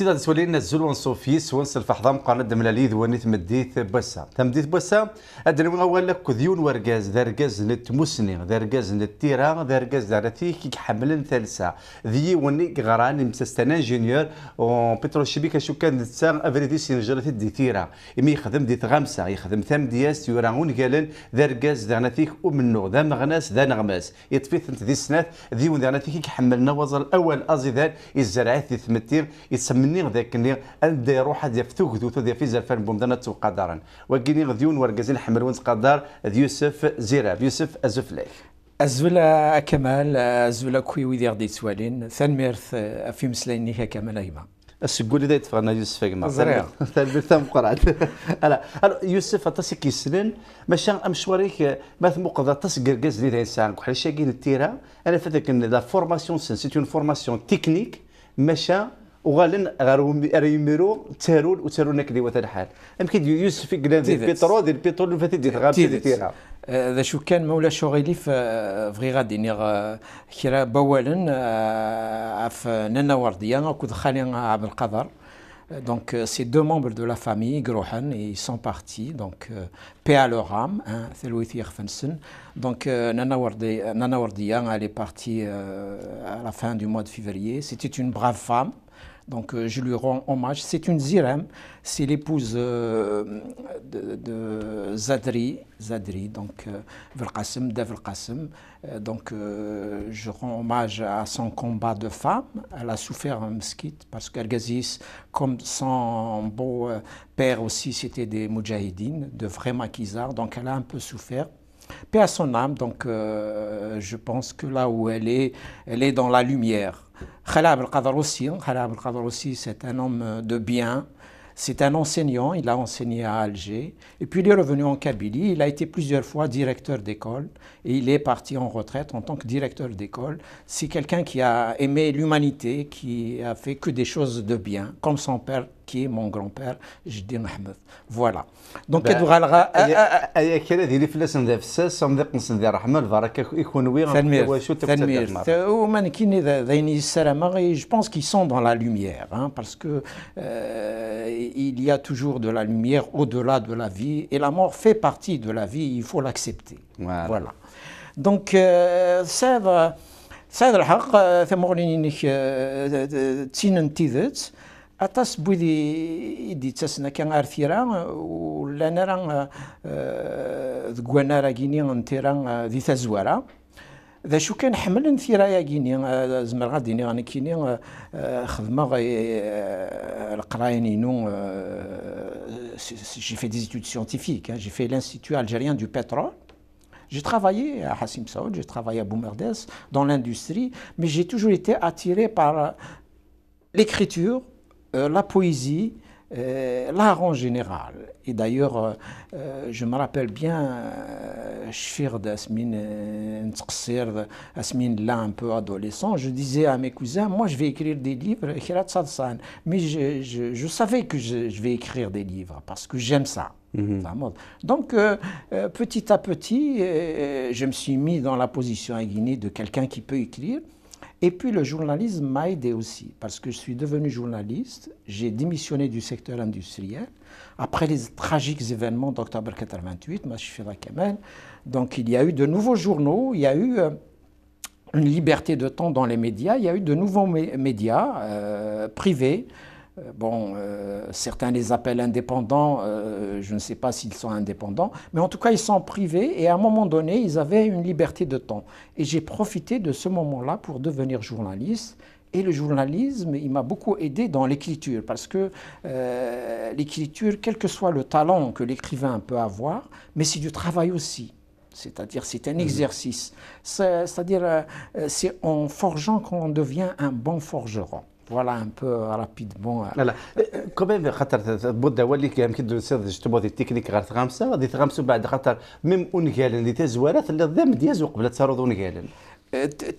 سيدا تسولي ان الزول ونصوفيس ونس الفحضام قرد ملالي ذوانيت مديث بسا تمديث بسا ادري من اول لك كذيون ورقاز ذرقاز نتمسني ذرقاز نتيرا ذرقاز كي حمل ثلسة ذي وني غران مسستان انجينيور شبيكه شو كان نتسا أفريدي سينجرة تيرا يمي يخدم ديث غامسة يخدم ثم دياس يراون قالن ذرقاز دارتي ومنو ذا مغناس ذا نغماس يطفيث انت ذي سنات ذي دارتي كي حملنا وزر الأول أزيدان الزرعات ذي ثمتير يتسمن نيغ ذاك نيغ أندي روحا ذا في ثوكدوت ذا في زرفان بومدانا توقع دارا وكيني غديون ورقزين حمل ونتقدر يوسف زيراب يوسف أزفلاك أزولا كمال أزولا كوي ويدي غدي توالين ميرث آه، في مسلين نيكا كمال أيما السكول دايت فغنا يوسف كما زريع ثالث مقرات الا يوسف اطاس كيسلين ماشي امشواريك آه، ماث مقضى اطاس كركاز اللي سانك وحال شاكين التيرا انا أن لا فورماسيون سي اون فورماسيون تكنيك ماشي Donc, euh, ces deux membres de la famille, Grohan, ils sont partis. Donc, euh, leur hein, Donc, qui euh, est partie à la fin du mois de février. C'était une brave femme. Donc euh, je lui rends hommage. C'est une zirem, c'est l'épouse euh, de, Zadri, Zadri donc euh, de euh, donc je rends hommage à son combat de femme. Elle a souffert en mesquite parce qu'Argazis, comme son beau père aussi, c'était des moudjahidines, de vrais maquisards. Donc elle a un peu souffert. Paix à son âme, donc euh, je pense que là où elle est, elle est dans la lumière. Khalab al aussi, hein. aussi c'est un homme de bien, c'est un enseignant, il a enseigné à Alger, et puis il est revenu en Kabylie, il a été plusieurs fois directeur d'école, et il est parti en retraite en tant que directeur d'école. C'est quelqu'un qui a aimé l'humanité, qui a fait que des choses de bien, comme son père qui est mon grand-père Jeddi Ahmed. Voilà. Donc je pense qu'ils sont dans la lumière hein, parce qu'il euh, y a toujours de la lumière au-delà de la vie et la mort fait partie de la vie, il faut l'accepter. Voilà. voilà. Donc euh, ça va سعد الحق ثمغلين انك تسين انتيذت aṭas n wid i d-ittasen akka ar tira ur llan ara deg wanarag-ini eh, n tira eh, di tazwara d acu kan ḥemmlen tira-yagini eh, zemreɣ ad d-iniɣ nekkini xedmeɣ j'ai fait des études scientifiques, hein. j'ai fait l'Institut algérien du pétrole J'ai travaillé à Hassim Saoud, j'ai travaillé à Boumerdès, dans l'industrie, mais j'ai toujours été attiré par euh, l'écriture, euh, la poésie, euh, l'art en général. Et d'ailleurs, euh, je me rappelle bien Shfird, là un peu adolescent, je disais à mes cousins, moi je vais écrire des livres, mais je, savais que je, vais écrire des livres parce que j'aime ça. Mhm. Donc, petit à petit, je me suis mis dans la position à Guinée de quelqu'un qui peut écrire. Et puis le journalisme m'a aidé aussi, parce que je suis devenu journaliste, j'ai démissionné du secteur industriel, après les tragiques événements d'octobre 88, la Kemel donc il y a eu de nouveaux journaux, il y a eu euh, une liberté de temps dans les médias, il y a eu de nouveaux médias euh, privés, euh, bon, euh, certains les appellent indépendants, euh, je ne sais pas s'ils sont indépendants, mais en tout cas, ils sont privés et à un moment donné, ils avaient une liberté de temps. Et j'ai profité de ce moment-là pour devenir journaliste. Et le journalisme, il m'a beaucoup aidé dans l'écriture, parce que l'écriture, quel que soit le talent que l'écrivain peut avoir, mais c'est du travail aussi. C'est-à-dire, c'est un mmh. exercice. C'est-à-dire, c'est en forgeant qu'on devient un bon forgeron. فوالا ان بو رابيدمون لا لا كوميم خاطر بودا هو اللي كان كيدو دوسير جوستومون دي تكنيك غير تغامسه غادي تغامسو بعد خاطر ميم اونكالن اللي تزوارات اللي ذا مدياز وقبل تسارود اونكالن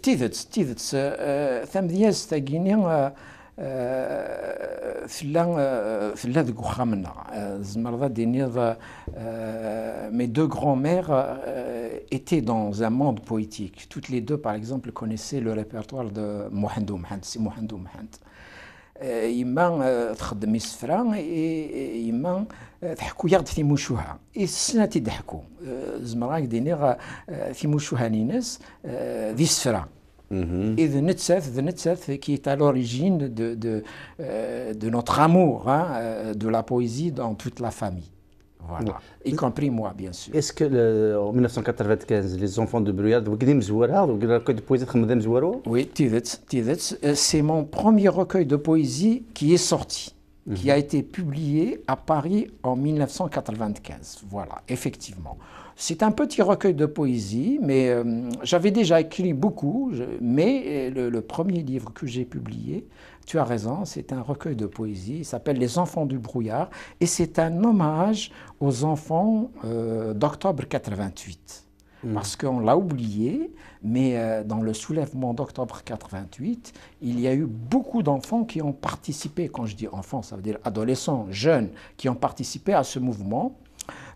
تيذت تيذت ثم دياز تاكيني C'est là que j'ai eu l'impression de mes deux grand-mères étaient dans un monde poétique. Toutes les deux, par exemple, connaissaient le répertoire de Mohandou Mohand, c'est Mohandou Mohand. Euh, ils ont euh, travaillé ensemble et ils ont parlé de la même chose. Et c'est ce qu'ils ont parlé. Ils ont parlé de la même chose, de la même Mm-hmm. Et le Netzef, The qui est à l'origine de, de, euh, notre amour hein, euh, de la poésie dans toute la famille. Voilà. Y compris moi, bien sûr. Est-ce que en 1995, les enfants de Bruyard, vous avez poésie de euh, C'est mon premier recueil de poésie qui est sorti, qui mm-hmm. a été publié à Paris en 1995. Voilà, effectivement. C'est un petit recueil de poésie, mais euh, j'avais déjà écrit beaucoup, mais euh, le, premier livre que j'ai publié, tu as raison, c'est un recueil de poésie, il s'appelle Les enfants du brouillard, et c'est un hommage aux enfants euh, d'octobre 88. Mmh. Parce qu'on l'a oublié, mais dans le soulèvement d'octobre 88, il y a eu beaucoup d'enfants qui ont participé, quand je dis enfants, ça veut dire adolescents, jeunes, qui ont participé à ce mouvement.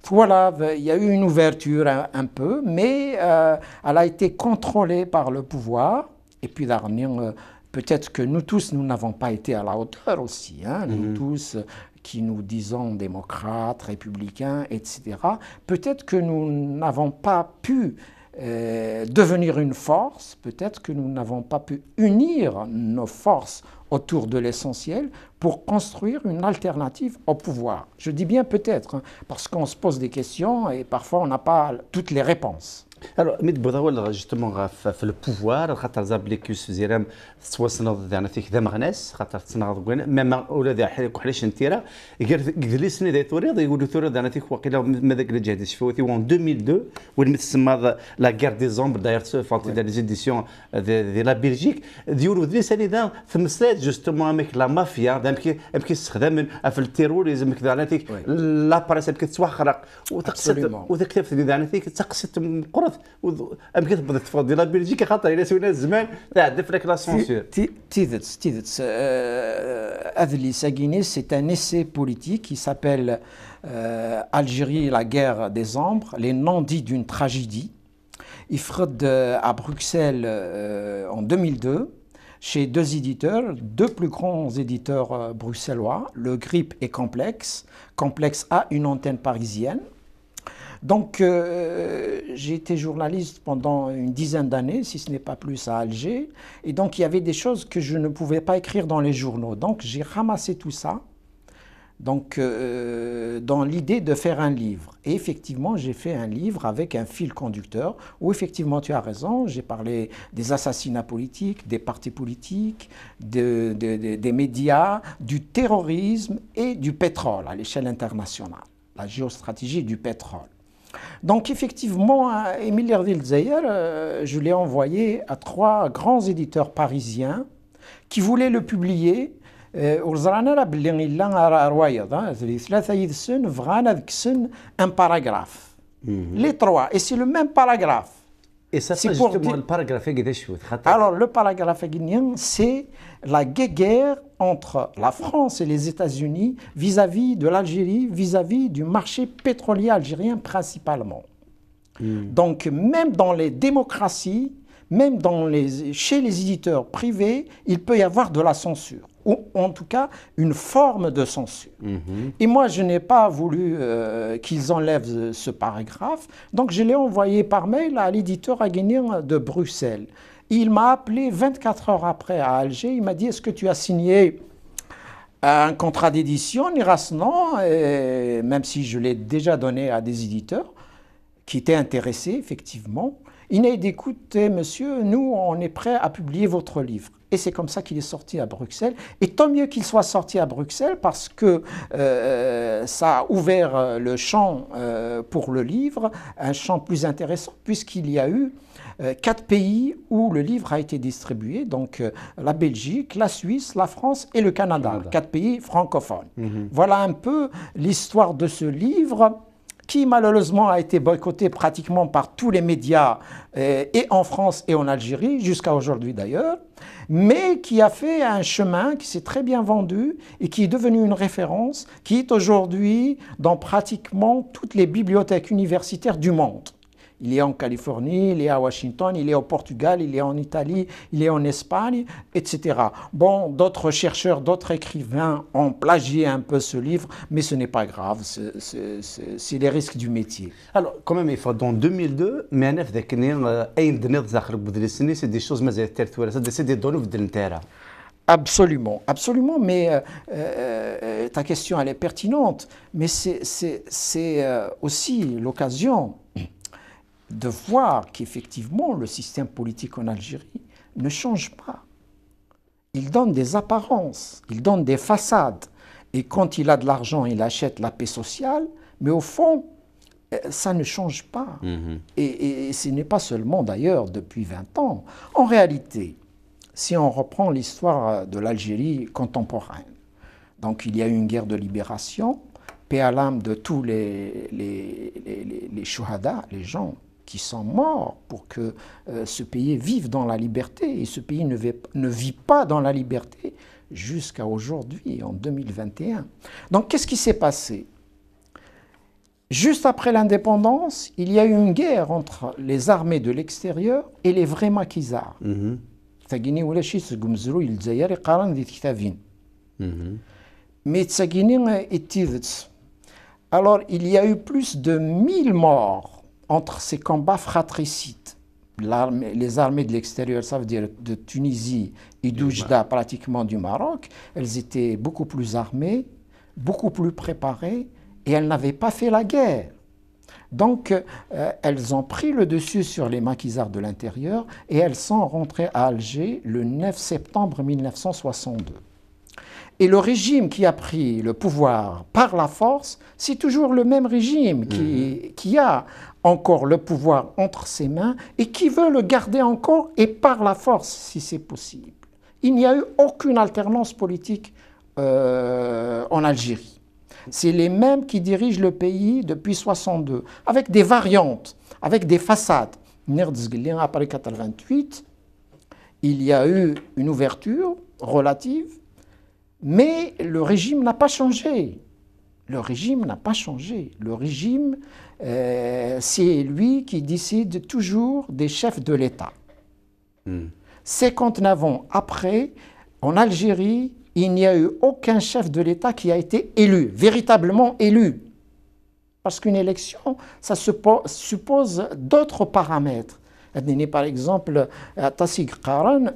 Voilà, il y a eu une ouverture un, peu, mais euh, elle a été contrôlée par le pouvoir. Et puis l'armée, euh, peut-être que nous tous, nous n'avons pas été à la hauteur aussi. Hein. nous mhm. tous, euh, qui nous disons démocrates, républicains, etc., peut-être que nous n'avons pas pu devenir une force, peut-être que nous n'avons pas pu unir nos forces autour de l'essentiel pour construire une alternative au pouvoir. Je dis bien peut-être, hein, parce qu'on se pose des questions et parfois on n'a pas toutes les réponses. الوغ ميد بوضاول جوستومون في بوفوار خاطر زابليكيوس زيرام تتوسنض زعما فيك ذا مغناس خاطر تسنغض كوين ميم ولا ذا كحلاش نتيرا غير كذليسني ذا ثوريض يقولوا ثوريض زعما فيك ماذا ماذاك جهد الشفوتي وان 2002 وين تسمى لا كار دي زومبر داير فانتي ديال ليزيديسيون دي لا بلجيك ديولو ذي سالي ذا في مسلات جوستومون امك لا مافيا امك امك في التيروريزم كذا على لا بريس امك وتقصد وذاك تفتي زعما فيك تقصد قرة الصنف امكن تبدا تفضيلا essai politique qui s'appelle Algérie euh, Algérie la guerre des ombres les non-dits d'une tragédie Il fraude à Bruxelles euh, en 2002 chez deux éditeurs, deux plus grands éditeurs euh, bruxellois. Le GRIP est complexe. Complexe a une antenne parisienne donc, euh, j'ai été journaliste pendant une dizaine d'années, si ce n'est pas plus, à Alger. Et donc, il y avait des choses que je ne pouvais pas écrire dans les journaux. Donc, j'ai ramassé tout ça, donc, euh, dans l'idée de faire un livre. Et effectivement, j'ai fait un livre avec un fil conducteur où, effectivement, tu as raison, j'ai parlé des assassinats politiques, des partis politiques, des médias, du terrorisme et du pétrole à l'échelle internationale, la géostratégie du pétrole. Donc effectivement, euh, Émile Erdil Zeyer, euh, je l'ai envoyé à trois grands éditeurs parisiens qui voulaient le publier. Euh, hein, un paragraphe mhm. ». Les trois. Et c'est le même paragraphe. Et ça, c'est justement le paragraphe Alors, le paragraphe c'est la guerre entre la France et les États-Unis vis-à-vis de l'Algérie, vis-à-vis du marché pétrolier algérien principalement. Hmm. Donc, même dans les démocraties, même dans les, chez les éditeurs privés, il peut y avoir de la censure ou en tout cas une forme de censure. Mhm. Et moi, je n'ai pas voulu euh, qu'ils enlèvent ce paragraphe, donc je l'ai envoyé par mail à l'éditeur Aguinin de Bruxelles. Il m'a appelé 24 heures après à Alger, il m'a dit, est-ce que tu as signé un contrat d'édition Niras, non, et même si je l'ai déjà donné à des éditeurs qui étaient intéressés, effectivement. Inès, dit écoutez, monsieur, nous, on est prêt à publier votre livre. Et c'est comme ça qu'il est sorti à Bruxelles. Et tant mieux qu'il soit sorti à Bruxelles parce que euh, ça a ouvert euh, le champ euh, pour le livre, un champ plus intéressant puisqu'il y a eu quatre pays où le livre a été distribué, donc la Belgique, la Suisse, la France et le Canada, quatre pays francophones. Mhm. Voilà un peu l'histoire de ce livre qui malheureusement a été boycotté pratiquement par tous les médias, euh, et en France et en Algérie, jusqu'à aujourd'hui d'ailleurs, mais qui a fait un chemin qui s'est très bien vendu et qui est devenu une référence, qui est aujourd'hui dans pratiquement toutes les bibliothèques universitaires du monde. Il est en Californie, il est à Washington, il est au Portugal, il est en Italie, il est en Espagne, etc. Bon, d'autres chercheurs, d'autres écrivains ont plagié un peu ce livre, mais ce n'est pas grave, c'est les risques du métier. Alors, quand même, il faut, dans 2002, euh, c'est des choses, mais c'est des données Absolument, absolument, mais euh, euh, ta question elle est pertinente, mais c'est aussi l'occasion de voir qu'effectivement le système politique en Algérie ne change pas. Il donne des apparences, il donne des façades. Et quand il a de l'argent, il achète la paix sociale, mais au fond, euh, ça ne change pas. Mhm. Et, ce n'est pas seulement d'ailleurs depuis 20 ans. En réalité, si on reprend l'histoire euh, de l'Algérie contemporaine, donc il y a eu une guerre de libération, paix à l'âme de tous les, les, les, les, les gens qui sont morts pour que euh, ce pays vive dans la liberté. Et ce pays ne, vit, ne pas dans la liberté jusqu'à aujourd'hui, en 2021. Donc qu'est-ce qui s'est passé Juste après l'indépendance, il y a eu une guerre entre les armées de l'extérieur et les vrais maquisards. Mhm. Mhm. Alors, il y a eu plus de 1000 morts entre ces combats fratricides, les armées de l'extérieur, ça veut dire de Tunisie et d'Oujda, pratiquement du Maroc, elles étaient beaucoup plus armées, beaucoup plus préparées, et elles n'avaient pas fait la guerre. Donc, euh, elles ont pris le dessus sur les maquisards de l'intérieur et elles sont rentrées à Alger le 9 septembre 1962. Et le régime qui a pris le pouvoir par la force, c'est toujours le même régime qui, mhm. qui a encore le pouvoir entre ses mains et qui veut le garder encore et par la force, si c'est possible. Il n'y a eu aucune alternance politique euh, en Algérie. C'est les mêmes qui dirigent le pays depuis 62, avec des variantes, avec des façades. Après 88, il y a eu une ouverture relative, mais le régime n'a pas changé. Le régime n'a pas changé. Le régime, euh, c'est lui qui décide toujours des chefs de l'État. 59 hmm. ans après, en Algérie, il n'y a eu aucun chef de l'État qui a été élu, véritablement élu. Parce qu'une élection, ça suppose d'autres paramètres. Par exemple, à Tassig Karan,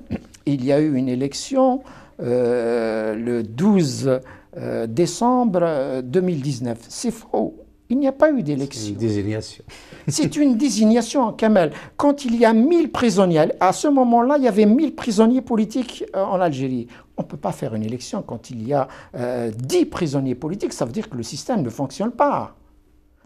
il y a eu une élection euh, le 12 euh, décembre 2019. Euh, C'est faux. Il n'y a pas eu d'élection. C'est une désignation. C'est une désignation, Kamel. Quand il y a 1000 prisonniers, à ce moment-là, il y avait 1000 prisonniers politiques euh, en Algérie. On ne peut pas faire une élection quand il y a dix 10 prisonniers politiques. Ça veut dire que le système ne fonctionne pas.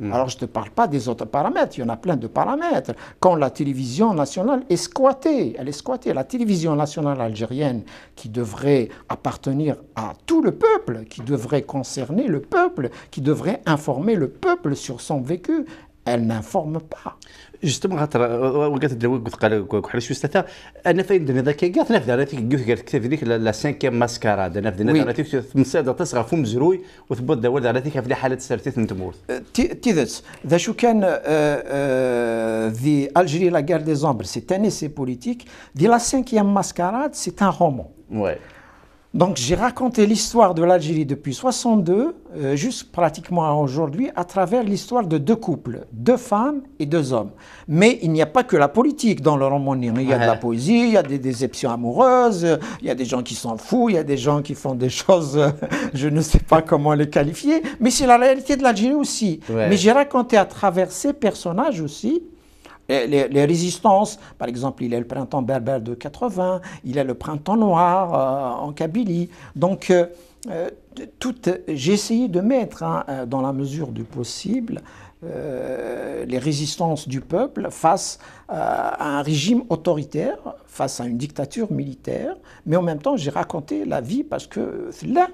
Mm. Alors je ne te parle pas des autres paramètres, il y en a plein de paramètres. Quand la télévision nationale est squattée, elle est squattée, la télévision nationale algérienne qui devrait appartenir à tout le peuple, qui devrait concerner le peuple, qui devrait informer le peuple sur son vécu, elle n'informe pas. جستم خاطر وقت الدواء قلت قال حرش وستاتا انا فاين دنا ذاك كاع ثنا فدار هذيك قلت قالت كتاب ذيك لا سانكيام ماسكاراد انا فدنا ذاك تمساد تسغى فم زروي وثبت دوا على ذيك في حاله سرتيت نتموت تيذت ذا شو كان آه، آه، ذي الجيري لا غير دي زومبر سي تاني سي بوليتيك دي لا سانكيام ماسكاراد سي ان رومون Donc j'ai raconté l'histoire de l'Algérie depuis 62 euh, jusqu'à pratiquement aujourd'hui à travers l'histoire de deux couples, deux femmes et deux hommes. Mais il n'y a pas que la politique dans le roman. Hein. Il y a de la poésie, il y a des déceptions amoureuses, il y a des gens qui s'en foutent, il y a des gens qui font des choses, euh, je ne sais pas comment les qualifier, mais c'est la réalité de l'Algérie aussi. Mais j'ai raconté à travers ces personnages aussi les, résistances. Par exemple, il y a le printemps berbère de 80, il y a le printemps noir euh, en Kabylie. Donc, euh, euh, j'ai essayé de mettre, hein, dans la mesure du possible, les résistances du peuple face à à euh, un régime autoritaire face à une dictature militaire mais en même temps j'ai raconté la vie parce que لا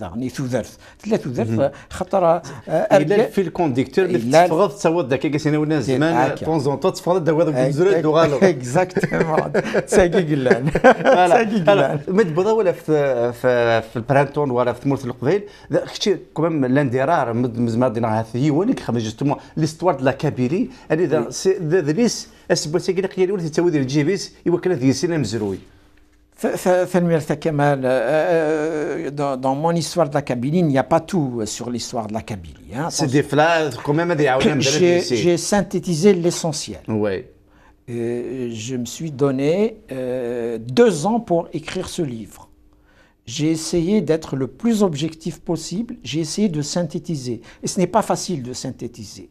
يعني ثوذرث ثلاث ثوذرث خاطر الا في الكون ديكتور تفرض تصوت دكاكا سينا ولا زمان طون زون طون تفرض دواء بنزول دوغالو اكزاكتومون تساكي قلان تساكي قلان مد بضا ولا في في البرانتون ولا في تمورث القبيل كتشي كومام لاندرار مد مزمار دينا هاثي هو اللي خرج جوستومون ليستوار دو لا كابيلي يعني ذا ليس ولا تتاوي ديال الجيبيس يوكل هذه مزروي to Kamal, dans, dans mon histoire de la Kabylie, il n'y a pas tout euh, sur l'histoire de la Kabylie. Hein. C'est des quand même des J'ai synthétisé l'essentiel. Euh, je me suis donné euh, deux ans pour écrire ce livre. J'ai essayé d'être le plus objectif possible, j'ai essayé de synthétiser. Et ce n'est pas facile de synthétiser.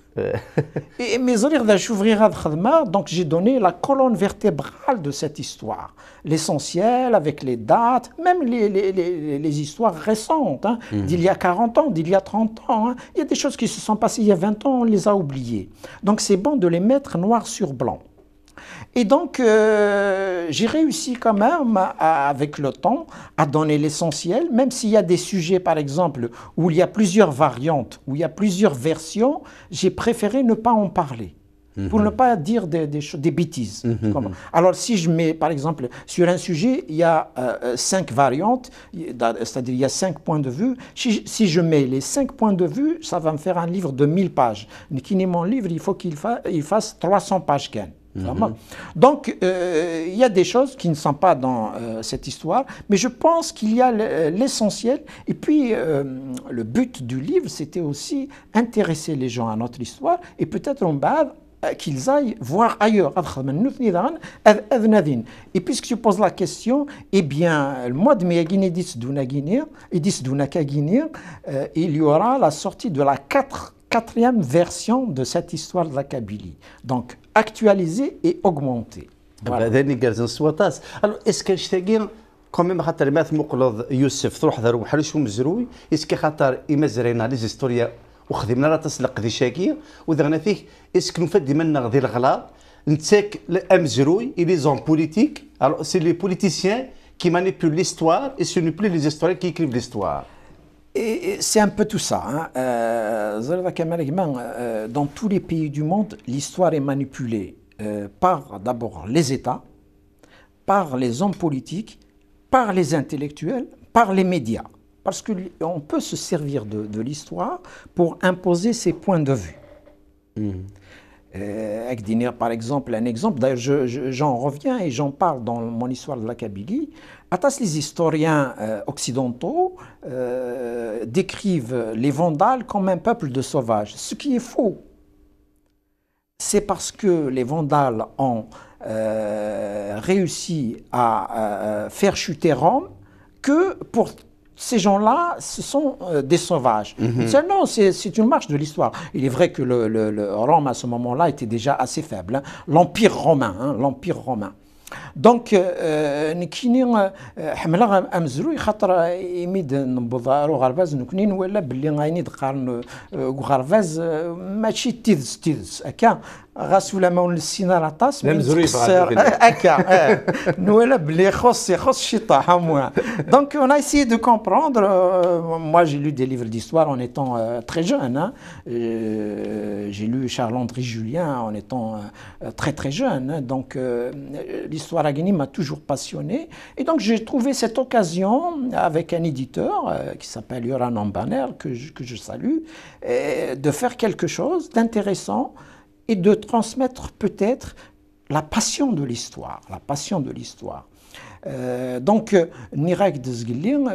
Euh. et mes Mesrir, j'ouvrirai Khadma, donc j'ai donné la colonne vertébrale de cette histoire. L'essentiel, avec les dates, même les, histoires récentes, hein, mhm. d'il y a 40 ans, d'il y a 30 ans. Hein. Il y a des choses qui se sont passées il y a 20 ans, on les a oubliées. Donc c'est bon de les mettre noir sur blanc. Et donc, euh, j'ai réussi quand même, avec le temps, à donner l'essentiel, même s'il y a des sujets, par exemple, où il y a plusieurs variantes, où il y a plusieurs versions, j'ai préféré ne pas en parler. Mhm. Pour ne pas dire des, des, bêtises. Mhm. Alors, si je mets, par exemple, sur un sujet, il y a euh, euh, cinq variantes, c'est-à-dire il y a cinq points de vue. Si, je mets les cinq points de vue, ça va me faire un livre de 1000 pages. Qui n'est mon livre, il faut qu'il fasse 300 pages qu'un. Mhm. Donc, euh, il y a des choses qui ne sont pas dans euh, cette histoire, mais je pense qu'il y a euh, l'essentiel. Et puis, le but du livre, c'était aussi intéresser les gens à notre histoire et peut-être en bas qu'ils aillent voir ailleurs. Et puisque tu poses la question, eh bien, le mois de mai, il y aura la sortie de la 4 quatrième version de cette histoire de la Kabylie. Donc, actualisé et augmentée. بعدين قرزن سواتاس الو اسكا شتاقين كوميم خاطر ماث مقلض يوسف تروح ذا روح ومزروي اسكي خاطر إما زرينا ليزيستوريا وخدمنا راه تسلق ذي شاكية وذغنا فيه اسكن فدي منا ذي الغلا نتاك الامزروي اي لي زون بوليتيك الو سي لي بوليتيسيان كي مانيبيول ليستوار et ce n'est plus les historiens qui écrivent l'histoire. Et c'est un peu tout ça. Hein. Euh, euh, dans tous les pays du monde, l'histoire est manipulée euh, par d'abord les États, par les hommes politiques, par les intellectuels, par les médias. Parce qu'on peut se servir de, l'histoire pour imposer ses points de vue. Mmh. Akdiner, euh, par exemple, un exemple, d'ailleurs j'en reviens et j'en parle dans mon histoire de la Kabylie, Atas, les historiens euh, occidentaux euh, décrivent les Vandales comme un peuple de sauvages, ce qui est faux. C'est parce que les Vandales ont réussi à faire chuter Rome que pour ces gens-là, ce sont euh, des sauvages. Mhm. Ah non, c'est une marche de l'histoire. Il est vrai que le, Rome, à ce moment-là, était déjà assez faible. Hein. L'Empire romain, hein, l'Empire romain. Donc, donc on a essayé de comprendre, euh, moi j'ai lu des livres d'histoire en étant euh, très jeune, hein. euh, j'ai lu Charles-André Julien en étant très très jeune, hein. donc l'histoire à Guinée m'a toujours passionné, et donc j'ai trouvé cette occasion avec un éditeur qui s'appelle Yoran Ambaner, que je salue, de faire quelque chose d'intéressant et de transmettre peut-être la passion de l'histoire, la passion de l'histoire. Euh, donc, euh, Nirak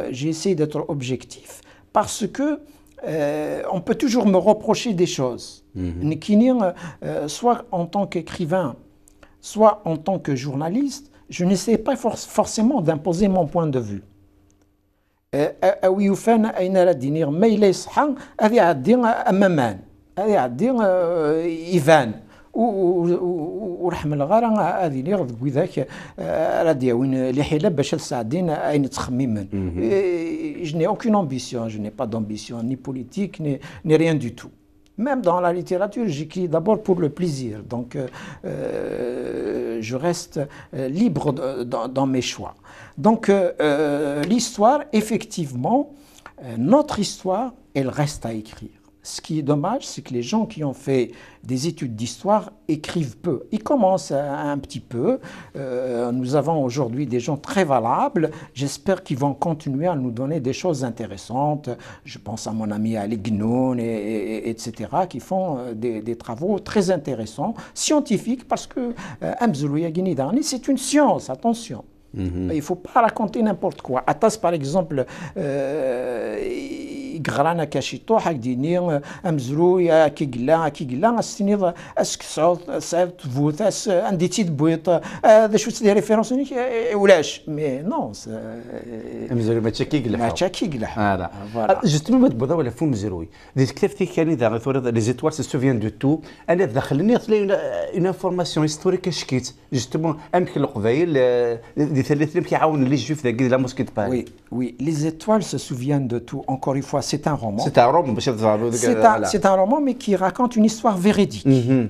j'ai essayé d'être objectif parce que euh, on peut toujours me reprocher des choses. Mm soit en tant qu'écrivain, soit en tant que journaliste, je n'essaie pas forcément d'imposer mon point de vue. Euh, يعدي n'ai aucune ambition, je n'ai pas ذاك d'ambition ni politique ni, rien du tout même dans la littérature, j'écris d'abord pour le plaisir. Donc, euh, euh, je reste euh, libre dans, mes choix. Donc, l'histoire, effectivement, notre histoire, elle reste à écrire. Ce qui est dommage, c'est que les gens qui ont fait des études d'histoire écrivent peu. Ils commencent un, petit peu. Euh, nous avons aujourd'hui des gens très valables. J'espère qu'ils vont continuer à nous donner des choses intéressantes. Je pense à mon ami Ali Gnoun, et, etc., qui font euh, des, travaux très intéressants, scientifiques, parce que euh, Amzulouya Guinidani, c'est une science, attention. Mhm. Il ne faut pas raconter n'importe quoi. Atas, par exemple, euh, يقرانا كاشيطوح ديني امزروي كي قلا كي قلا استنيض اسك صعود تسعود تفوت اس عندي بويط هذا آه، شو تدير ريفيرونس آه، آه، ولاش مي نو امزروي ماشي كي قلا ماشي كي قلا لا جوستومون ما تبدا ولا فو مزروي دي كلفتي كان اذا ثورة لي زيتوار سي سوفيان دو تو انا دخلني اون انفورماسيون هيستوريك شكيت جوستومون امك القبايل دي ثلاثين كيعاون لي جوف ذاك لا موسكي دو باري وي وي لي زيتوار سي سوفيان دو تو انكور اون فوا c'est un roman. C'est un roman, c'est un, roman, mais qui raconte une histoire véridique. Mm-hmm.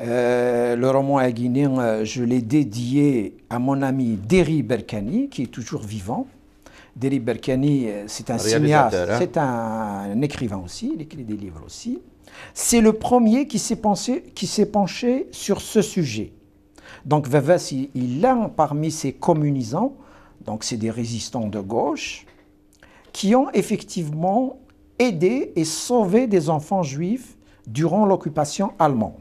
Euh, le roman à Guinée, euh, je l'ai dédié à mon ami Derry Berkani, qui est toujours vivant. Derry Berkani, euh, c'est un cinéaste, hein? c'est un, écrivain aussi, il écrit des livres aussi. C'est le premier qui s'est penché sur ce sujet. Donc Vavas, il, il parmi ses communisants, donc c'est des résistants de gauche, qui ont effectivement aidé et sauvé des enfants juifs durant l'occupation allemande.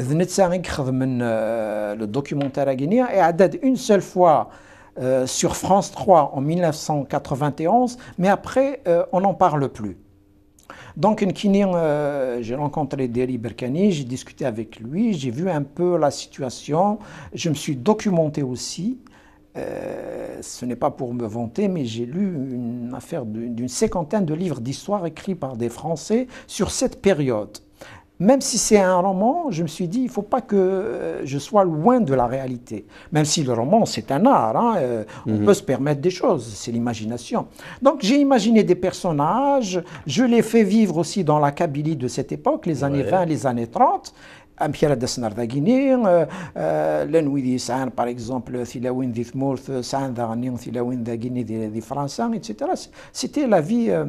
Euh, le documentaire à Guinée est à une seule fois euh, sur France 3 en 1991, mais après, euh, on n'en parle plus. Donc, une euh, j'ai rencontré Derry Berkani, j'ai discuté avec lui, j'ai vu un peu la situation, je me suis documenté aussi. Euh, ce n'est pas pour me vanter, mais j'ai lu une affaire d'une cinquantaine de livres d'histoire écrits par des Français sur cette période. Même si c'est un roman, je me suis dit, il ne faut pas que euh, je sois loin de la réalité. Même si le roman, c'est un art, hein, euh, on mhm. peut se permettre des choses, c'est l'imagination. Donc j'ai imaginé des personnages, je les fais vivre aussi dans la Kabylie de cette époque, les années 20, les années 30, amek ara Daginir, Lenwidi ar par exemple tilawin di tmurt sɛan daɣni tilawin dagini di fransa etc c'était la vie euh,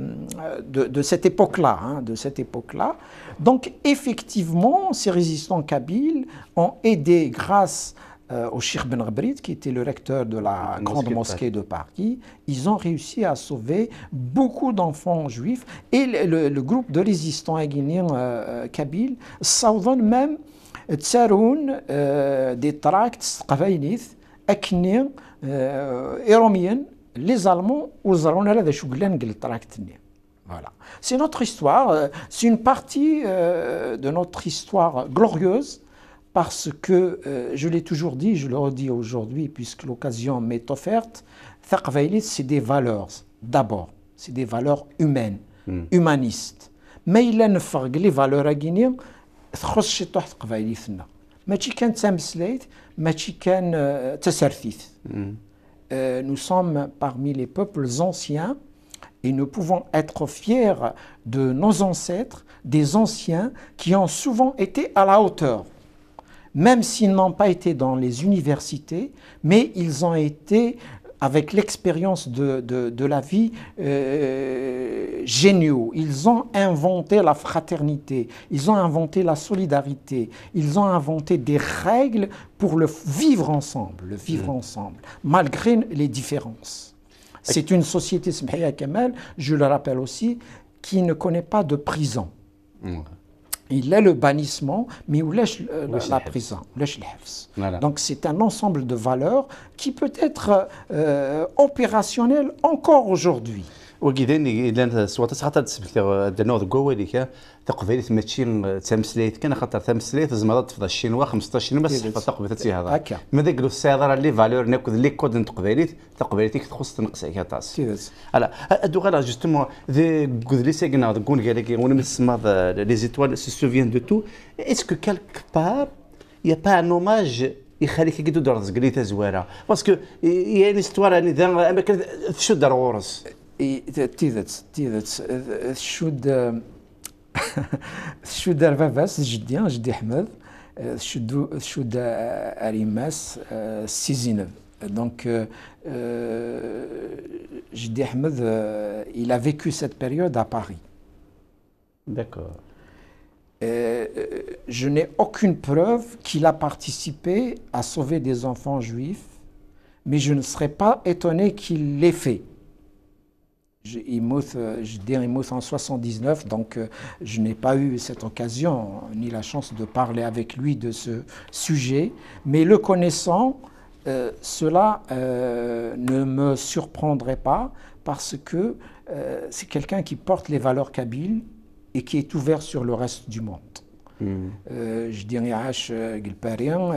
de, cette époque là hein, de cette époque là donc effectivement ces résistants kabyles ont aidé grâce euh, au Sheikh Ben qui était le recteur de la grande mosquée de Paris, ils ont réussi à sauver beaucoup d'enfants juifs et le, groupe de résistants aguinéens euh, euh, kabyles, même, tsaroun euh, des tracts qavaynith, aknien, iromiens, les Allemands aux des dachuglan des tracts. Voilà. C'est notre histoire, c'est une partie de notre histoire glorieuse parce que, euh, je l'ai toujours dit, je le redis aujourd'hui puisque l'occasion m'est offerte, c'est des valeurs, d'abord, c'est des valeurs humaines, hmm. humanistes. Mais il a les valeurs à Guinée, تخش Mais euh, hmm. euh, nous sommes parmi les peuples anciens et nous pouvons être fiers de nos ancêtres, des anciens qui ont souvent été à la hauteur même s'ils n'ont pas été dans les universités, mais ils ont été avec l'expérience de, la vie, euh, géniaux. Ils ont inventé la fraternité, ils ont inventé la solidarité, ils ont inventé des règles pour le vivre ensemble, le vivre mmh. ensemble, malgré les différences. C'est une société, je le rappelle aussi, qui ne connaît pas de prison. Mmh il est le bannissement, mais où lèche euh, la, prison, Donc c'est un ensemble de valeurs qui peut être euh, opérationnel encore aujourd'hui. وكذا الا سواتس خاطر تسبك درنا ذكوا وليك تقبلت ماشي تمسليت كان خاطر تمسليت زعما تفضل الشينوا 15 بس تحفظ تقبلت تي هذا هكا ما ذاك السيادرة لي فالور ناخذ لي كود نتقبلت تقبلتك تخص تنقصيك طاس الا ادو غير جوستومون ذي كود لي سيغنا كون قالك ونمس السما لي زيتوال سي سوفيان دو تو اسكو كالك بار يا با ان اوماج يخليك كي تدور تزقلي تزواره باسكو يعني ستوار اني يعني ذا اماكن تشد غورس Donc, euh, euh, euh, il a vécu cette période à Paris. D'accord. je n'ai aucune preuve qu'il a participé à sauver des enfants juifs, mais je ne serais pas étonné qu'il l'ait fait. Je dit Imoth en 79, donc euh, je n'ai pas eu cette occasion ni la chance de parler avec lui de ce sujet, mais le connaissant, euh, cela euh, ne me surprendrait pas parce que c'est quelqu'un qui porte les valeurs kabyles et qui est ouvert sur le reste du monde. Hmm. je dirais عاش قلباريان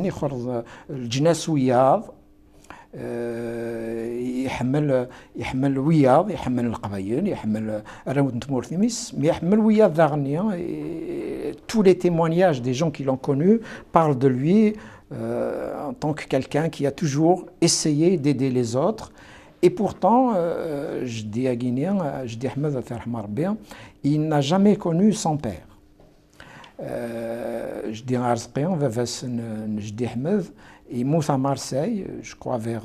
يخرج il يحمل يحمل وياض يحمل القبايل يحمل il a ثميس يحمل وياض داغنيا tous les témoignages des gens qui l'ont connu parlent de lui euh, en tant que quelqu'un qui a toujours essayé d'aider les autres et pourtant euh, je dis à Guinéen je dis Ahmed il n'a jamais connu son père euh, je dis à Arzqian je dis Ahmed il mort à Marseille, je crois vers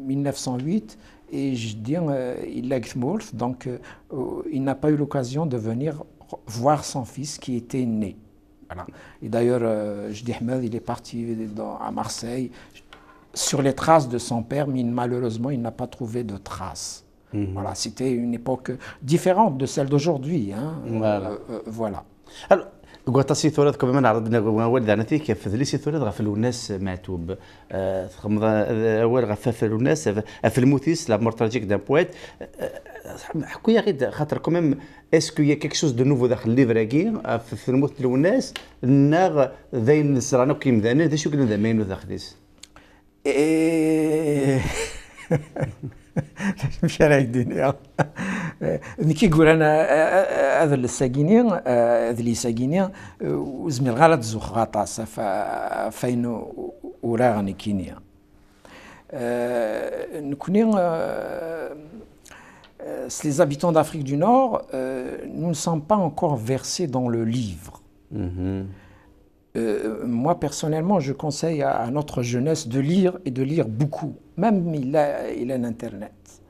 1908, euh, et je dis, euh, il est donc euh, il n'a pas eu l'occasion de venir voir son fils qui était né. Voilà. Et d'ailleurs, je dis, il est parti à Marseille sur les traces de son père, mais malheureusement, il n'a pas trouvé de traces. Mhm. Voilà, c'était une époque différente de celle d'aujourd'hui. Hein. Voilà. voilà. Alors, قلت سي ثورات قبل ما نعرض ولد كيف تيك سي ثورات غف الناس معتوب تخمض آه، اول آه، آه، غف الناس في الموتيس لا مورتراجيك دان بويت حكويا غير خاطر كوميم اسكو يا كيك شوز دو نوفو داخل ليفراكي في الموت الناس ناغ ذاين سرانا كيم ذانا ذا شو كنا ذا ماينو داخليس إيه. مشاريع الدنيا نك يقول انا هذا الساكيني هذا اللي ساكيني وزميل الغلط زوخ غطاس فين ولا غني كينيا نكوني les habitants d'Afrique du Nord, euh, nous ne sommes pas encore versés dans le livre. Mm-hmm. Euh, moi, personnellement, je conseille à, notre jeunesse de lire et de lire beaucoup même il a الانترنت Internet.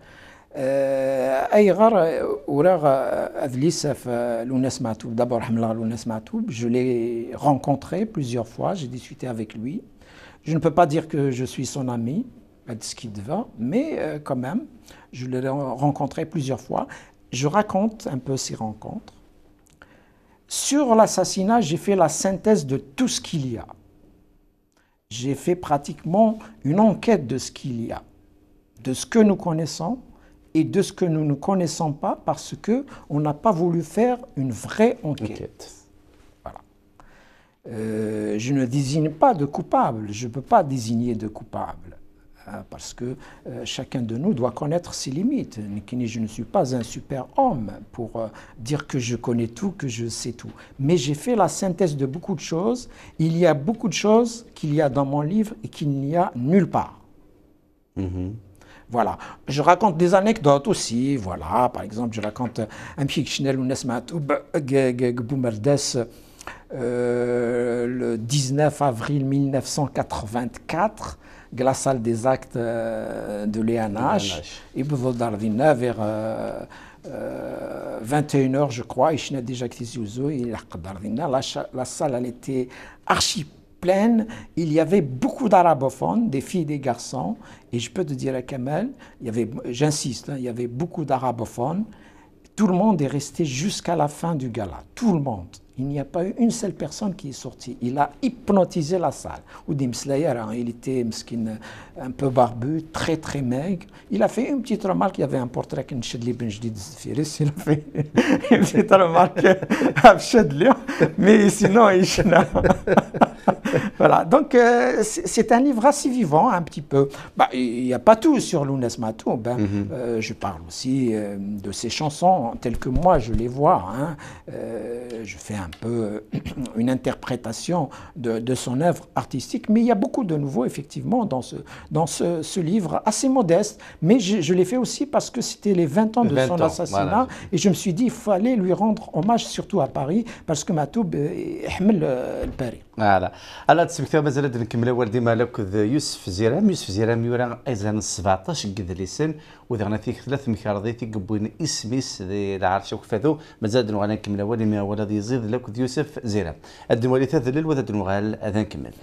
d'abord euh, je l'ai rencontré plusieurs fois j'ai discuté avec lui je ne peux pas dire que je suis son ami ce qu'il devint mais euh, quand même je l'ai rencontré plusieurs fois je raconte un peu ces rencontres sur l'assassinat j'ai fait la synthèse de tout ce qu'il y a j'ai fait pratiquement une enquête de ce qu'il y a, de ce que nous connaissons et de ce que nous ne connaissons pas parce que on n'a pas voulu faire une vraie enquête. Euh, je ne désigne pas de coupable, je ne peux pas désigner de coupable. Euh, parce que euh, chacun de nous doit connaître ses limites. Je ne suis pas un super-homme pour euh, dire que je connais tout, que je sais tout. Mais j'ai fait la synthèse de beaucoup de choses. Il y a beaucoup de choses qu'il y a dans mon livre et qu'il n'y a nulle part. Mhm. Voilà. Je raconte des anecdotes aussi. Voilà. Par exemple, je raconte un fictionnel ou bah, le 19 avril 1984 la salle des actes euh, de l'ENH, vers 21h, euh, euh, je crois, et déjà la salle, elle était archi pleine. Il y avait beaucoup d'arabophones, des filles et des garçons. Et je peux te dire à Kamel, j'insiste, hein, il y avait beaucoup d'arabophones. Tout le monde est resté jusqu'à la fin du gala. Tout le monde. Il n'y a pas eu une seule personne qui est sortie. Il a hypnotisé la salle. Oudim Slayer, hein, il était un peu barbu, très très maigre. Il a fait une petite remarque. Il y avait un portrait de Shedli Ben Zfiris. Il a fait une petite remarque à Shedli. Mais sinon, il Voilà. Donc, euh, c'est un livre assez vivant, un petit peu. Bah, il n'y a pas tout sur Lounes Matou. Ben, hein. mm-hmm. euh, je parle aussi euh, de ses chansons telles que moi, je les vois. Hein. je fais un un peu euh, une interprétation de, son œuvre artistique. Mais il y a beaucoup de nouveau, effectivement, dans ce, dans ce, livre, assez modeste. Mais je, l'ai fait aussi parce que c'était les 20 ans de son assassinat. Et je me suis dit, il fallait lui rendre hommage, surtout à Paris, parce que Matoub, euh, aime euh, le Paris. فوالا الا تسبكتو مازال نكمل والدي مالك يوسف زيرام يوسف زيرام يورا ايزان 17 قد قدليسن وذغنا فيك ثلاث مكارضي في قبوين اسميس ذي العرش وكفاثو مازال نوغانا نكمل والي ما ولا يزيد لك يوسف زيرام الدنوالي ثلاث الليل وذا دنوغال اذا نكمل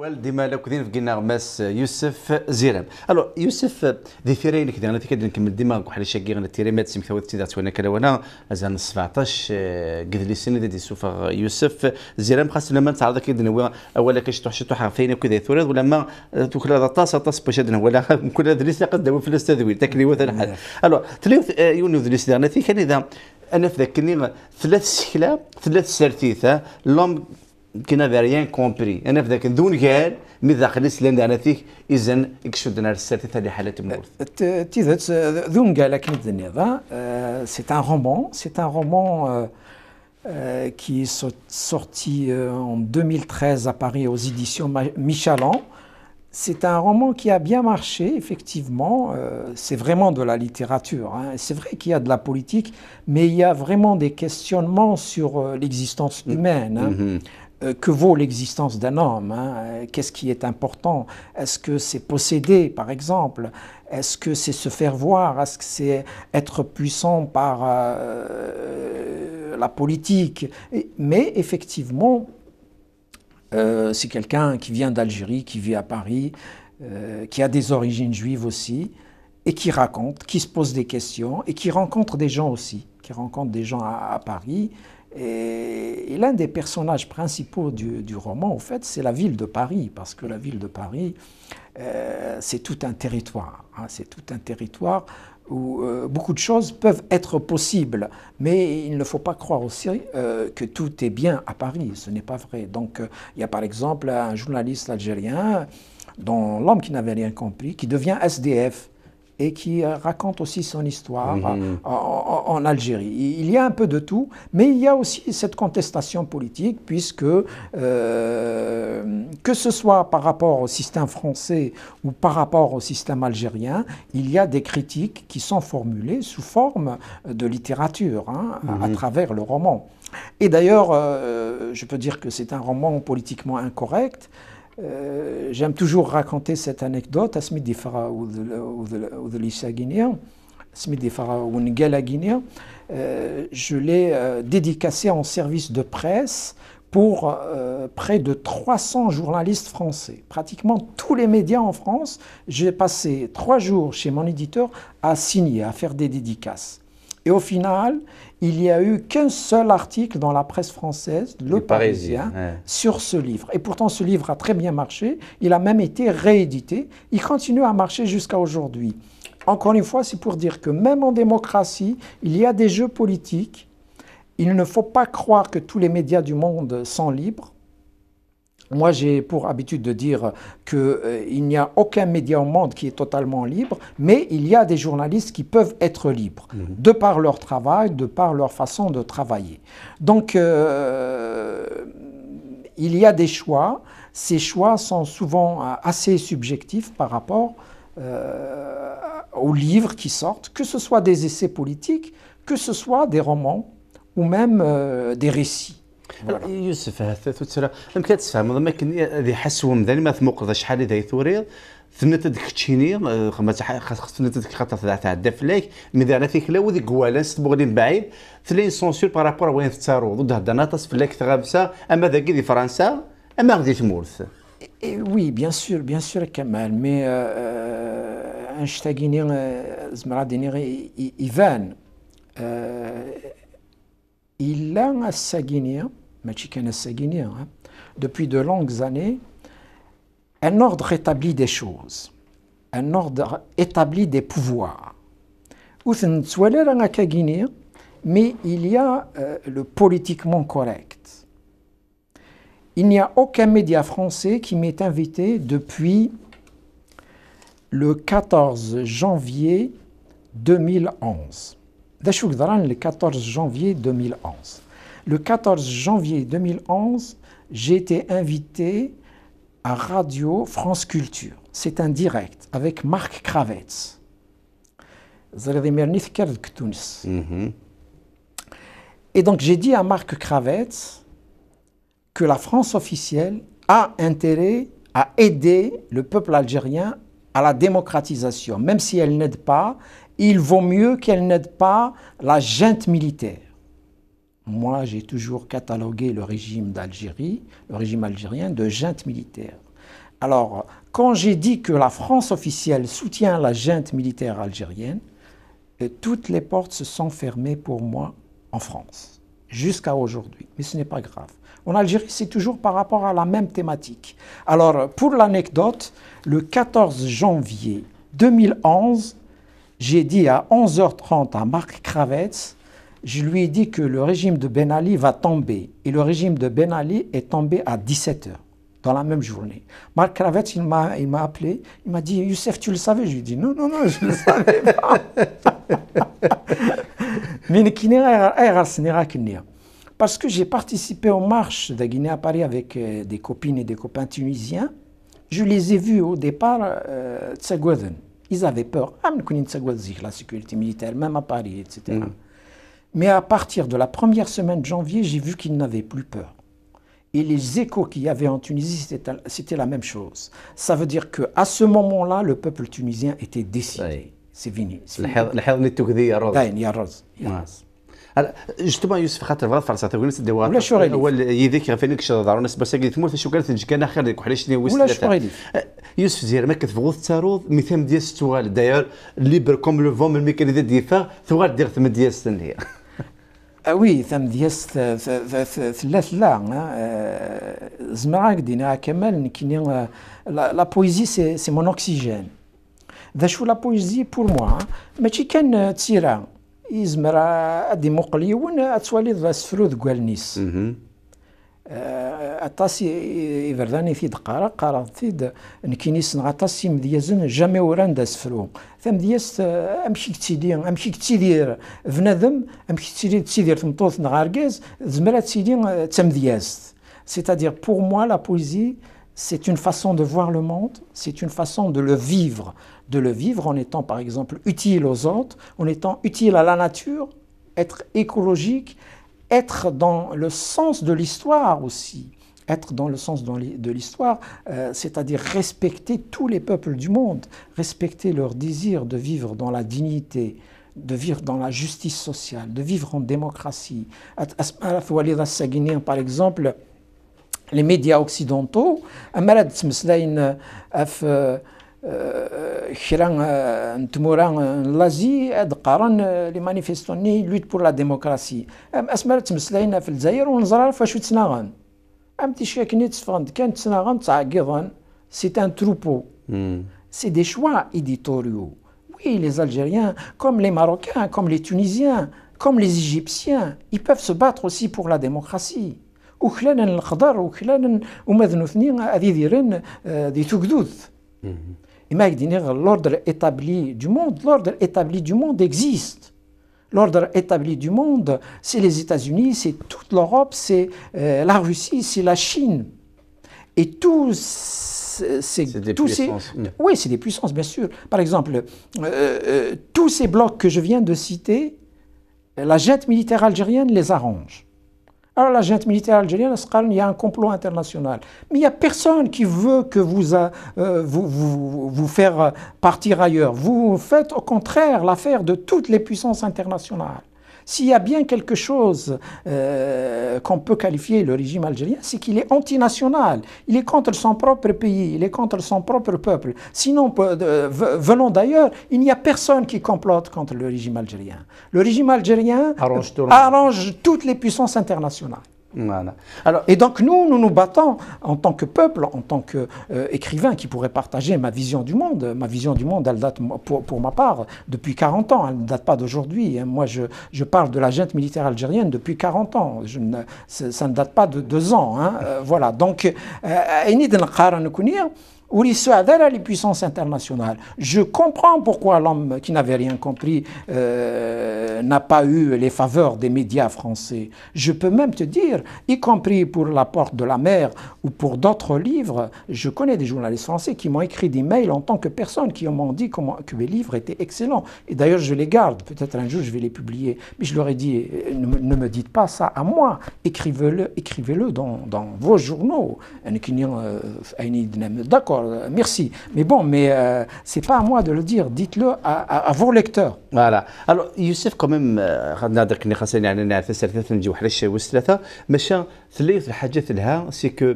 والدي مالك دين في قلنا ماس يوسف زيرام الو يوسف دي فيرينك دي انا كد نكمل ديما وحنا شقي غنا تيري مات سمثا وث تيدا وانا كلا وانا ازان 17 آه، قد لي سنه دي سوف يوسف زيرام خاص لما تعرض كي دنا اولا كاش توحشي تحا فين كذا ثورات ولا ما هذا طاس طاس باش هذا ولا كل هذا ليس قد داوي في الاستاذوي تكلي وثل حد نعم. الو تليوث آه، يونيو دي سيدي انا سنه كان اذا انا في ذاك ثلاث سكلا ثلاث سرتيثه لوم qui n'avait rien compris. Et c'est un roman, c'est un roman qui est sorti euh، en 2013 à Paris aux éditions Michelin. C'est un roman qui a bien marché, effectivement. Euh, c'est vraiment de la littérature. Hein. C'est vrai qu'il y a de la politique, mais il y a vraiment des questionnements sur euh, l'existence mm. humaine. Hein. Mm-hmm. Euh, que vaut l'existence d'un homme hein, euh, Qu'est-ce qui est important Est-ce que c'est posséder, par exemple Est-ce que c'est se faire voir Est-ce que c'est être puissant par euh, la politique Mais effectivement, c'est quelqu'un qui vient d'Algérie, qui vit à Paris, qui a des origines juives aussi, et qui raconte, qui se pose des questions, et qui rencontre des gens aussi, qui rencontre des gens à Paris. Et, l'un des personnages principaux du, roman, en fait, c'est la ville de Paris, parce que la ville de Paris, euh, c'est tout un territoire. Hein, c'est tout un territoire où euh, beaucoup de choses peuvent être possibles, mais il ne faut pas croire aussi euh, que tout est bien à Paris. Ce n'est pas vrai. Donc, il y a par exemple un journaliste algérien dont l'homme qui n'avait rien compris, qui devient SDF et qui euh, raconte aussi son histoire mhm. euh, en, Algérie. Il y a un peu de tout, mais il y a aussi cette contestation politique, puisque euh, que ce soit par rapport au système français ou par rapport au système algérien, il y a des critiques qui sont formulées sous forme de littérature, hein, à, mhm. travers le roman. Et d'ailleurs, je peux dire que c'est un roman politiquement incorrect, euh, j'aime toujours raconter cette anecdote. à Smith ou de l'Issa guinéen, Asmid ou ou Ngala guinéen, euh, je l'ai euh, dédicacé en service de presse pour près de 300 journalistes français. Pratiquement tous les médias en France, j'ai passé trois jours chez mon éditeur à signer, à faire des dédicaces. Et au final, il n'y a eu qu'un seul article dans la presse française, Le, Parisien, sur ce livre. Et pourtant, ce livre a très bien marché. Il a même été réédité. Il continue à marcher jusqu'à aujourd'hui. Encore une fois, c'est pour dire que même en démocratie, il y a des jeux politiques. Il ne faut pas croire que tous les médias du monde sont libres. Moi, j'ai pour habitude de dire qu'il euh, n'y a aucun média au monde qui est totalement libre, mais il y a des journalistes qui peuvent être libres, mhm. de par leur travail, de par leur façon de travailler. Donc, euh, il y a des choix. Ces choix sont souvent euh, assez subjectifs par rapport aux livres qui sortent, que ce soit des essais politiques, que ce soit des romans ou même des récits. أه، يوسف هثاث لم امك تفهم ما كان ذي حسوم ذاني ما تمقض شحال ذا يثوريض ثنت ديك تشيني خاص ثنت ديك خاطر تاع فلاك مي ذا فيك لا وذيك كوالا ستبغلي من بعيد ثلين سونسور بارابور وين تسارو ضد ناطس في فلاك تغابسا اما ذاك دي فرنسا اما غادي تمورث وي بيان سور بيان سور كمال مي انشتاقيني أه، أه، زعما غادي ايفان الا الساكينيه Hein. depuis de longues années, un ordre établi des choses, un ordre établi des pouvoirs. Hein, mais il y a euh, le politiquement correct. Il n'y a aucun média français qui m'est invité depuis le 14 janvier 2011. le 14 janvier 2011 le 14 janvier 2011, j'ai été invité à Radio France Culture. C'est un direct avec Marc Kravets. Mhm. Et donc j'ai dit à Marc Kravets que la France officielle a intérêt à aider le peuple algérien à la démocratisation. Même si elle n'aide pas, il vaut mieux qu'elle n'aide pas la junte militaire. Moi, j'ai toujours catalogué le régime d'Algérie, le régime algérien, de junte militaire. Alors, quand j'ai dit que la France officielle soutient la junte militaire algérienne, euh, toutes les portes se sont fermées pour moi en France, jusqu'à aujourd'hui. Mais ce n'est pas grave. En Algérie, c'est toujours par rapport à la même thématique. Alors, pour l'anecdote, le 14 janvier 2011, j'ai dit à 11h30 à Marc Kravetz je lui ai dit que le régime de Ben Ali va tomber. Et le régime de Ben Ali est tombé à 17h, dans la même journée. Marc Kravets, il m'a, appelé, il m'a dit Youssef, tu le savais Je lui ai dit Non, non, non, je ne le savais pas. Parce que j'ai participé aux marches de Guinée à Paris avec euh, des copines et des copains tunisiens. Je les ai vus au départ, euh, ils avaient peur. Ah, la sécurité militaire, même à Paris, etc. Mais à partir de la première semaine de janvier, j'ai vu qu'ils n'avaient plus peur. Et les échos qu'il y avait en Tunisie, c'était la même chose. Ça veut dire que à ce moment-là, le peuple tunisien était décidé. C'est fini. اوي ثم دياس ثلاث لا آه، زمرا قدينا كمال كيني آه، لا بويزي سي مون اوكسيجين ذا شو لا بويزي بور موا ماشي كان تسيره يزمر ادي مقليون اتوالي ذا سفرو ذوال نيس aṭas iberdan i t-id-qqara qqareɣ-t-id nekkini ssneɣ aṭas imedyazen jamais uran-d asefru tamedyazt amek i yettili amek i yettidir bnadem amek i tettidir tmeṭṭut neɣ argaz tezmer ad tili d tamedyazt c'est-à-dire pour moi la poésie c'est une façon de voir le monde, c'est une façon de le vivre, de le vivre en étant par exemple utile aux autres, en étant utile à la nature, être écologique, être dans le sens de l'histoire aussi. Être dans le sens de l'histoire, euh, c'est-à-dire respecter tous les peuples du monde, respecter leur désir de vivre dans la dignité, de vivre dans la justice sociale, de vivre en démocratie. Par exemple, les médias occidentaux, كرا آه، نتمورا آه، لازي هاد قارن آه، لي مانيفيستوني لوت بور لا ديموكراسي ام اسمر تمسلاينا في الجزائر ونزرع فاش تناغن ام تيشاكني تسفند كان تناغن تعقيضن سي ان تروبو سي دي شوا ايديتوريو وي لي الجيريان كوم لي ماروكان كوم لي تونيزيان كوم لي ايجيبسيان ils peuvent se battre aussi pour la démocratie وخلال الخضر وخلال وماذا نثني ديرن دي تكدوث l'ordre établi du monde, l'ordre établi du monde existe. L'ordre établi du monde, c'est les États-Unis, c'est toute l'Europe, c'est euh, la Russie, c'est la Chine. Et tous ces... tous puissances. Mm. oui, c'est des puissances, bien sûr. Par exemple, euh, euh, tous ces blocs que je viens de citer, la jette militaire algérienne les arrange. Alors la junte militaire algérienne, il y a un complot international. Mais il n'y a personne qui veut que vous, euh, vous, vous, vous, faire euh, partir ailleurs. Vous faites au contraire l'affaire de toutes les puissances internationales. S'il y a bien quelque chose euh, qu'on peut qualifier le régime algérien, c'est qu'il est antinational. Il est contre son propre pays, il est contre son propre peuple. Sinon, euh, venons venant d'ailleurs, il n'y a personne qui complote contre le régime algérien. Le régime algérien arrange toutes les puissances internationales. Voilà. Alors, et donc nous, nous nous battons en tant que peuple, en tant qu'écrivain euh, écrivain qui pourrait partager ma vision du monde. Ma vision du monde, elle date pour, pour ma part depuis 40 ans, elle ne date pas d'aujourd'hui. Hein. Moi, je, je, parle de la junte militaire algérienne depuis 40 ans. Je ça ne date pas de deux ans. Hein. Euh, voilà. Donc, euh, les puissances internationales. Je comprends pourquoi l'homme qui n'avait rien compris euh, n'a pas eu les faveurs des médias français. Je peux même te dire, y compris pour La Porte de la Mer ou pour d'autres livres, je connais des journalistes français qui m'ont écrit des mails en tant que personne, qui m'ont dit comment, que mes livres étaient excellents. Et d'ailleurs, je les garde. Peut-être un jour, je vais les publier. Mais je leur ai dit, euh, ne, me dites pas ça à moi. Écrivez-le écrivez -le dans, dans vos journaux. Euh, d'accord d'accord, merci. Mais bon, mais euh, ce n'est pas à moi de le dire. Dites-le à, à, à, vos lecteurs. Voilà. Alors, Youssef, quand même, quand on a dit خلينا نهضر كنا خاصنا dit نعرف ثلاثة نجيو حنا الشاي والثلاثة ماشي ثلاث الحاجات لها سي كو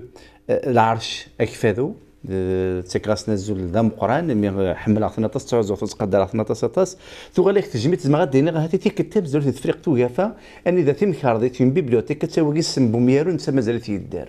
العرش اكفاذو تكراس نزول دم قران مي حمل عطنا طاس تعزو تقدر عطنا طاس طاس ثو غاليك تجميت زعما غادي نغا هاتي تيك كتاب زول تفريق توقفا اني ذا تيم كارديت في بيبليوتيك تسوي قسم بوميرو انت مازال تيدار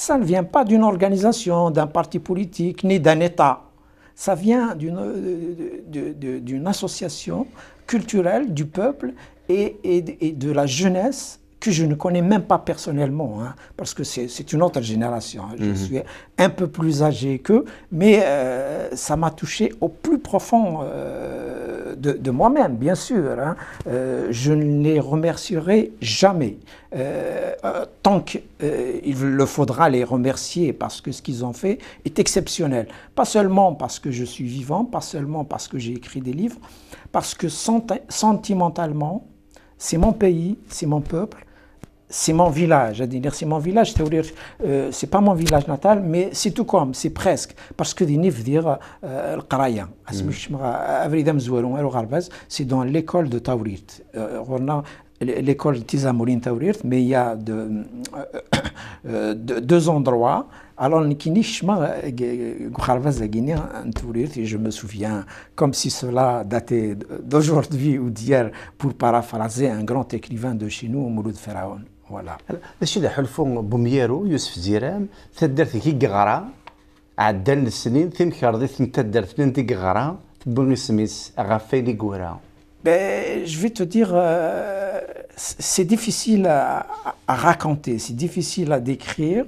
ça ne vient pas d'une organisation, d'un parti politique, ni d'un État. Ça vient d'une euh, association culturelle du peuple et, de la jeunesse que je ne connais même pas personnellement, hein, parce que c'est une autre génération. Hein. Je mhm. suis un peu plus âgé qu'eux, mais euh, ça m'a touché au plus profond euh, de, de moi-même, bien sûr. Hein. Euh, je ne les remercierai jamais. tant qu'il le faudra les remercier parce que ce qu'ils ont fait est exceptionnel. Pas seulement parce que je suis vivant, pas seulement parce que j'ai écrit des livres, parce que sentimentalement, c'est mon pays, c'est mon peuple, c'est mon village. cest c'est mon village, euh, c'est pas mon village natal, mais c'est tout comme, c'est presque. Parce que euh, mm. c'est dans l'école de Taurit. Euh, on a l'école Tizamoulin Taurit, mais il y a de, deux endroits. Alors, je me souviens, comme si cela datait d'aujourd'hui ou d'hier, pour paraphraser un grand écrivain de chez nous, Mouloud Pharaon. فوالا داكشي اللي حلفو بوميرو يوسف زيرام تدرت كي غرا عدان السنين ثم تدرت انت غرا تبغي سميس غافي لي غورا Ben, je vais te dire, euh, c'est difficile à, à raconter, c'est difficile à décrire.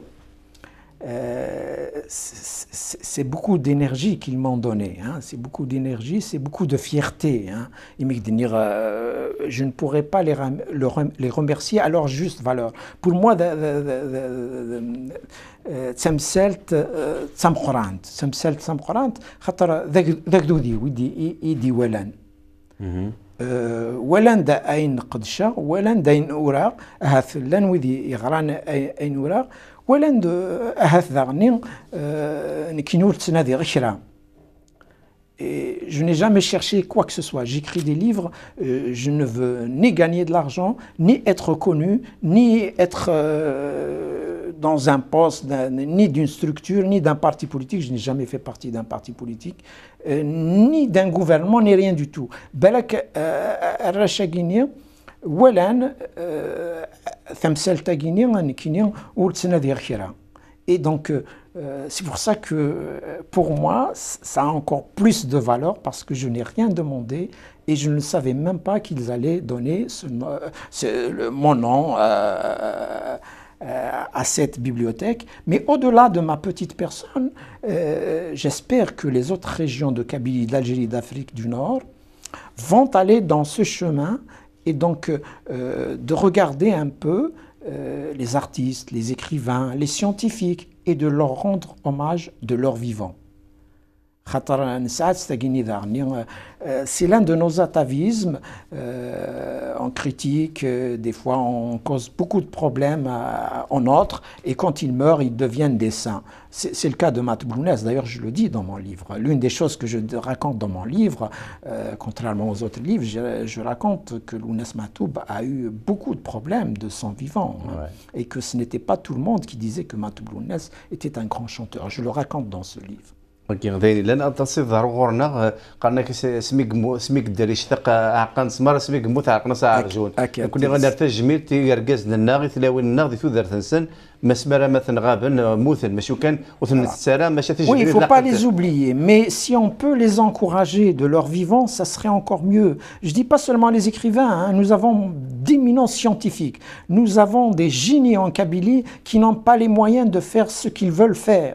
Euh, c'est beaucoup d'énergie qu'ils m'ont donné. Hein. C'est beaucoup d'énergie, c'est beaucoup de fierté. Hein. Ils me disent, euh, je ne pourrais pas les, les remercier à leur juste valeur. Pour moi, تمثلت تمقرانت تمثلت تمقرانت خاطر ذاك ذاك دودي ويدي يدي ولان ولان دا اين قدشه ولان دا اين اوراق هاث لان ويدي يغران اين اوراق je n'ai jamais cherché quoi que ce soit. J'écris des livres, euh, je ne veux ni gagner de l'argent, ni être connu, ni être euh, dans un poste, ni d'une structure, ni d'un parti politique. Je n'ai jamais fait partie d'un parti politique, euh, ni d'un gouvernement, ni rien du tout. Balak Rachagini, et donc euh, c'est pour ça que euh, pour moi ça a encore plus de valeur parce que je n'ai rien demandé et je ne savais même pas qu'ils allaient donner mon nom euh, à cette bibliothèque. Mais au-delà de ma petite personne, j'espère que les autres régions de Kabylie, d'Algérie, d'Afrique du Nord vont aller dans ce chemin et donc euh, de regarder un peu euh, les artistes, les écrivains, les scientifiques, et de leur rendre hommage de leur vivant. Euh, euh, c'est l'un de nos atavismes. Euh, on critique, des fois on cause beaucoup de problèmes aux autres et quand ils meurent, ils deviennent des saints. C'est le cas de Matt Lounès, d'ailleurs je le dis dans mon livre. L'une des choses que je raconte dans mon livre, contrairement aux autres livres, je, raconte que Lounès Matoub a eu beaucoup de problèmes de son vivant, hein, et que ce n'était pas tout le monde qui disait que Matt Lounès était un grand chanteur. Je le raconte dans ce livre. Oui, il faut pas les oublier, mais si on peut les encourager de leur vivant, ça serait encore mieux. Je dis pas seulement les écrivains, hein, nous avons d'éminents scientifiques, nous avons des génies en Kabylie qui n'ont pas les moyens de faire ce qu'ils veulent faire.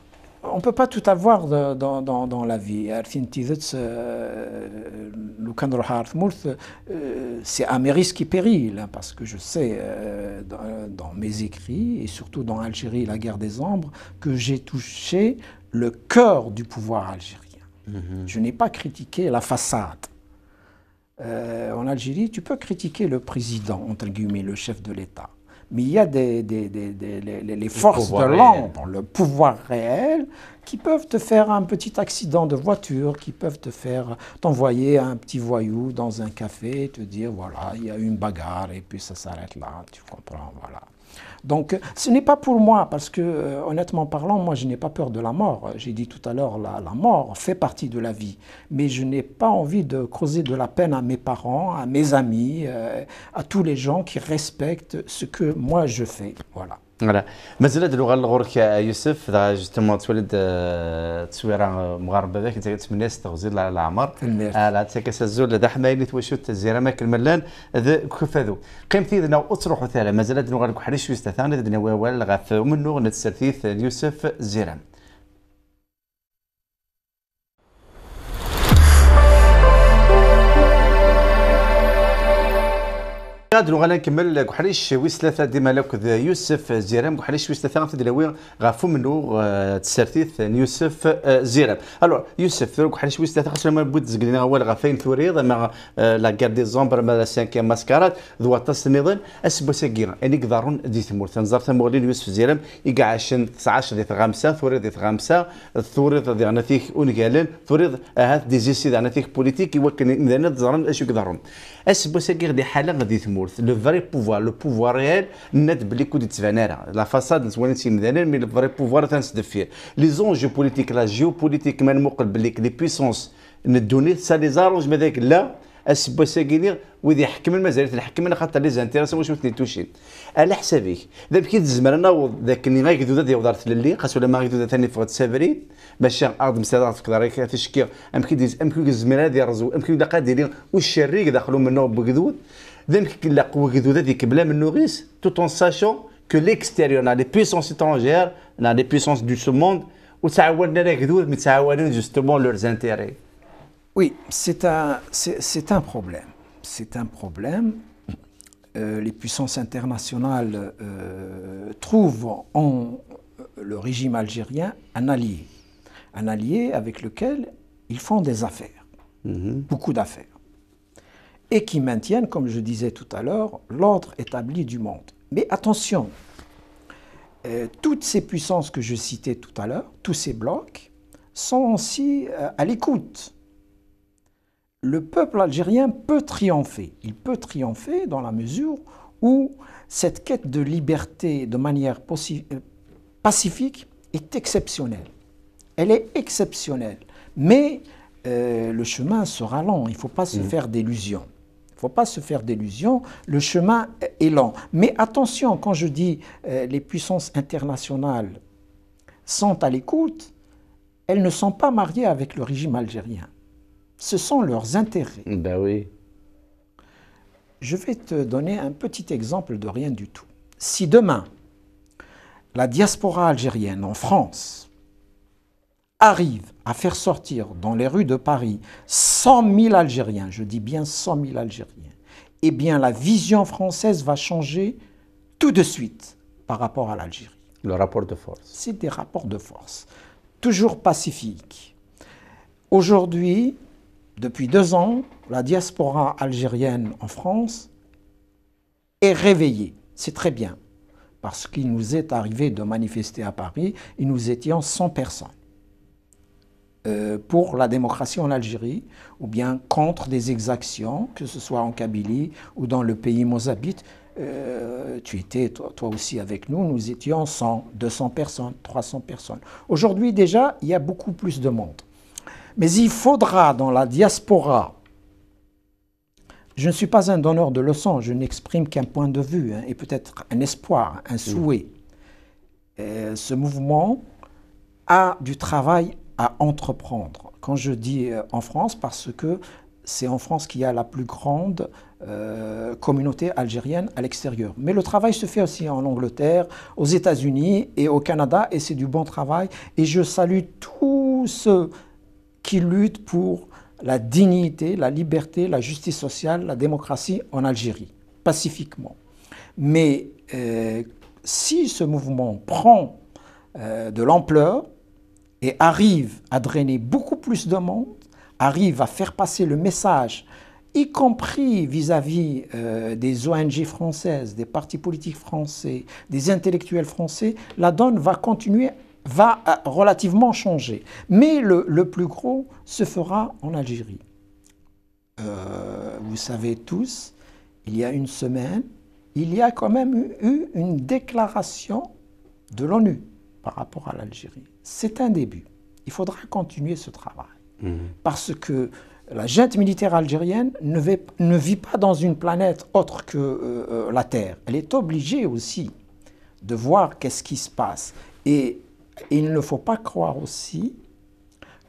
on ne peut pas tout avoir de, dans, dans, dans, la vie. Euh, euh, c'est Améris qui pérille, hein, parce que je sais euh, dans, mes écrits, et surtout dans Algérie, la guerre des ombres, que j'ai touché le cœur du pouvoir algérien. Mhm. Je n'ai pas critiqué la façade. en Algérie, tu peux critiquer le président, entre guillemets, le chef de l'État mais il y a des, les, forces de l'ombre, le pouvoir réel, qui peuvent te faire un petit accident de voiture, qui peuvent te faire t'envoyer un petit voyou dans un café, te dire voilà, il y a une bagarre et puis ça s'arrête là, tu comprends, voilà. Donc, ce n'est pas pour moi, parce que, euh, honnêtement parlant, moi, je n'ai pas peur de la mort. J'ai dit tout à l'heure, la, mort fait partie de la vie. Mais je n'ai pas envie de causer de la peine à mes parents, à mes amis, euh, à tous les gens qui respectent ce que moi je fais. Voilà. فوالا مازال هاد اللغه الغرك يوسف جوستومون تولد آه، تصويره مغاربه ذاك انت كتمنى استغزيل على العمر على آه، تكاس الزول ذا حمايلي توشو الزيره ماك الملان ذا كفاذو قيمتي ذنا اتروح ثالا مازال هاد اللغه الحريش يوسف ثاني ذنا ولا غاف منو نتسرثيث يوسف الزيرام لو غانا نكمل كحريش ويس ثلاثة ديما لك يوسف زيرام كحريش ويس ثلاثة غنفد دلاوي غافو منو آه، تسرتيث يوسف آه، زيرام الو يوسف كحريش ويس ثلاثة خاصنا ما بود زقلينا هو غافين ثوريض ما آه، لا كار دي زومبر ما لا سانكيام ماسكارات ذو طاس نيضن اسبو ساكينا اني كدارون دي ثمورت نزار ثمورين يوسف زيرام يقع عشان 19 دي غامسة ثوريض دي غامسة ثوريض دي غناثيك اونكالن ثوريض هات دي زيسي فيك بوليتيك يوكن اذا نظرن اش يقدرون اسبو ساكير دي حالة غادي ثمور تمورث لو فري بوفوار لو بوفوار ريال ند بلي كود تبانارا لا فاساد سي مدانين مي لو فري بوفوار تنسدف فيه لي زونجو بوليتيك لا جيو بوليتيك ما نمقل بلي لي بويسونس ندوني سا لي زارونج مذاك لا السبا ساكيني حكم المزارع الحكم تنحكمن خاطر لي زانتيراسيون واش توشين على حسابي اذا بكيت الزمان انا ذاك اللي غير كذودا ديال دارت تللي خاص ولا ما غير ثاني فغد سافري باش ارض مساعدة تقدر تشكي ام كي ديز ام كي الزمر هذه رزو ام كي قادرين والشريك دخلوا منه بكدود tout en sachant que l'extérieur, les puissances étrangères, les puissances du ce monde, justement leurs intérêts. Oui, c'est un, c'est, un problème. C'est un problème. Euh, les puissances internationales euh, trouvent en euh, le régime algérien un allié. Un allié avec lequel ils font des affaires. Mm-hmm. Beaucoup d'affaires et qui maintiennent, comme je disais tout à l'heure, l'ordre établi du monde. Mais attention, euh, toutes ces puissances que je citais tout à l'heure, tous ces blocs, sont aussi euh, à l'écoute. Le peuple algérien peut triompher. Il peut triompher dans la mesure où cette quête de liberté de manière euh, pacifique est exceptionnelle. Elle est exceptionnelle. Mais le chemin sera long. il ne faut pas se mmh. faire d'illusions ne faut pas se faire d'illusions, le chemin est lent. Mais attention, quand je dis euh, les puissances internationales sont à l'écoute, elles ne sont pas mariées avec le régime algérien. Ce sont leurs intérêts. Ben oui. Je vais te donner un petit exemple de rien du tout. Si demain, la diaspora algérienne en France arrive à faire sortir dans les rues de Paris 100 000 Algériens, je dis bien 100 000 Algériens, eh bien la vision française va changer tout de suite par rapport à l'Algérie. Le rapport de force. C'est des rapports de force, toujours pacifiques. Aujourd'hui, depuis deux ans, la diaspora algérienne en France est réveillée. C'est très bien, parce qu'il nous est arrivé de manifester à Paris et nous étions 100 personnes. Euh, pour la démocratie en Algérie, ou bien contre des exactions, que ce soit en Kabylie ou dans le pays mozabite. Euh, tu étais, toi, toi, aussi avec nous, nous étions 100, 200 personnes, 300 personnes. Aujourd'hui déjà, il y a beaucoup plus de monde. Mais il faudra dans la diaspora, je ne suis pas un donneur de leçons, je n'exprime qu'un point de vue hein, et peut-être un espoir, un mm. souhait. Euh, ce mouvement a du travail à entreprendre. Quand je dis euh, en France, parce que c'est en France qu'il y a la plus grande euh, communauté algérienne à l'extérieur. Mais le travail se fait aussi en Angleterre, aux États-Unis et au Canada, et c'est du bon travail. Et je salue tous ceux qui luttent pour la dignité, la liberté, la justice sociale, la démocratie en Algérie, pacifiquement. Mais euh, si ce mouvement prend de l'ampleur, et arrive à drainer beaucoup plus de monde, arrive à faire passer le message, y compris vis-à-vis euh, des ONG françaises, des partis politiques français, des intellectuels français, la donne va continuer, va euh, relativement changer. Mais le, plus gros se fera en Algérie. Euh, vous savez tous, il y a une semaine, il y a quand même eu une déclaration de l'ONU par rapport à l'Algérie. C'est un début. Il faudra continuer ce travail. Mhm. Parce que la junte militaire algérienne ne, vit, ne vit pas dans une planète autre que euh, euh, la Terre. Elle est obligée aussi de voir qu'est-ce qui se passe. Et il ne faut pas croire aussi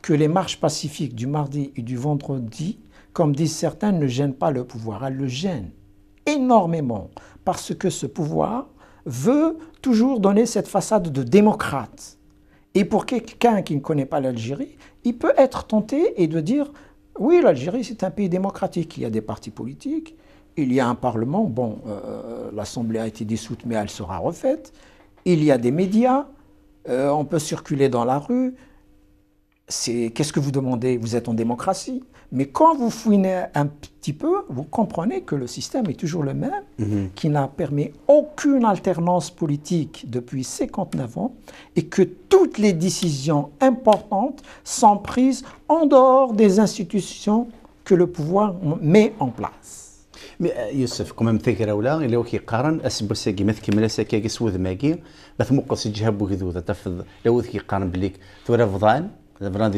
que les marches pacifiques du mardi et du vendredi, comme disent certains, ne gênent pas le pouvoir. Elles le gênent énormément parce que ce pouvoir veut toujours donner cette façade de démocrate. Et pour quelqu'un qui ne connaît pas l'Algérie, il peut être tenté et de dire oui, l'Algérie, c'est un pays démocratique. Il y a des partis politiques, il y a un parlement. Bon, euh, l'Assemblée a été dissoute, mais elle sera refaite. Il y a des médias. Euh, on peut circuler dans la rue c'est qu'est-ce que vous demandez Vous êtes en démocratie. Mais quand vous fouinez un petit peu, vous comprenez que le système est toujours le même, mhm. qui n'a permis aucune alternance politique depuis 59 ans, et que toutes les décisions importantes sont prises en dehors des institutions que le pouvoir met en place. Euh, qui y a Il qui قارن de se دابا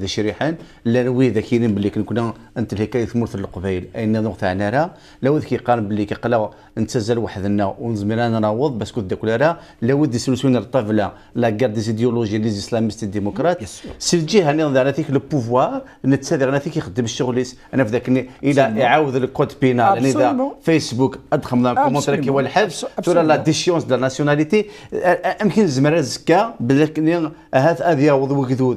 دي شريحان لا روي ذاكيين بلي كنا انت الحكايه ثمرت القبيل اين النظام تاع راه لا ود كيقارن باللي كيقلا نتزل وحدنا ونزمر نراوض بس كنت داك راه لا ود سولسيون الطفلة لا كارد ديزيديولوجي لي زيسلاميست ديموكرات سي الجهه اللي نظر هذيك لو بوفوار نتسادر انا فيك يخدم الشغل انا في ذاك الى يعاود الكود بينال يعني اذا فيسبوك ادخل من كومونتير كي هو الحبس ترى لا ديشيونس دو ناسيوناليتي يمكن زمر زكا بلاك هذا يعوض وكذوذ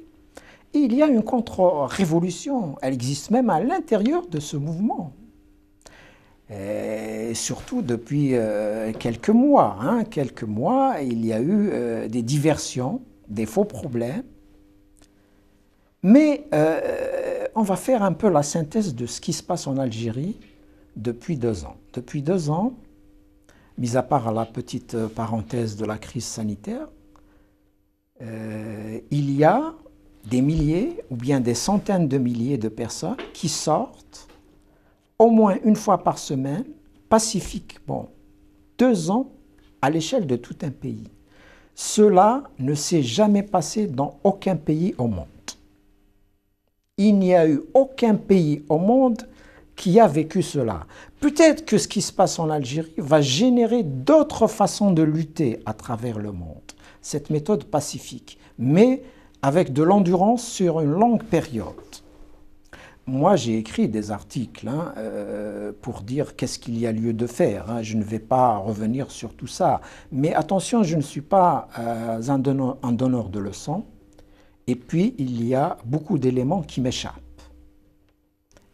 il y a une contre-révolution, elle existe même à l'intérieur de ce mouvement. surtout depuis euh, quelques mois. Hein. quelques mois, il y a eu euh, des diversions, des faux problèmes. Mais euh, on va faire un peu la synthèse de ce qui se passe en Algérie depuis deux ans. Depuis deux ans, mis à part la petite parenthèse de la crise sanitaire, il y a des milliers ou bien des centaines de milliers de personnes qui sortent au moins une fois par semaine, pacifiquement, deux ans à l'échelle de tout un pays. Cela ne s'est jamais passé dans aucun pays au monde. Il n'y a eu aucun pays au monde qui a vécu cela. Peut-être que ce qui se passe en Algérie va générer d'autres façons de lutter à travers le monde, cette méthode pacifique. Mais avec de l'endurance sur une longue période. Moi, j'ai écrit des articles hein, euh, pour dire qu'est-ce qu'il y a lieu de faire. Hein. Je ne vais pas revenir sur tout ça. Mais attention, je ne suis pas euh, un donneur de leçons. Et puis, il y a beaucoup d'éléments qui m'échappent.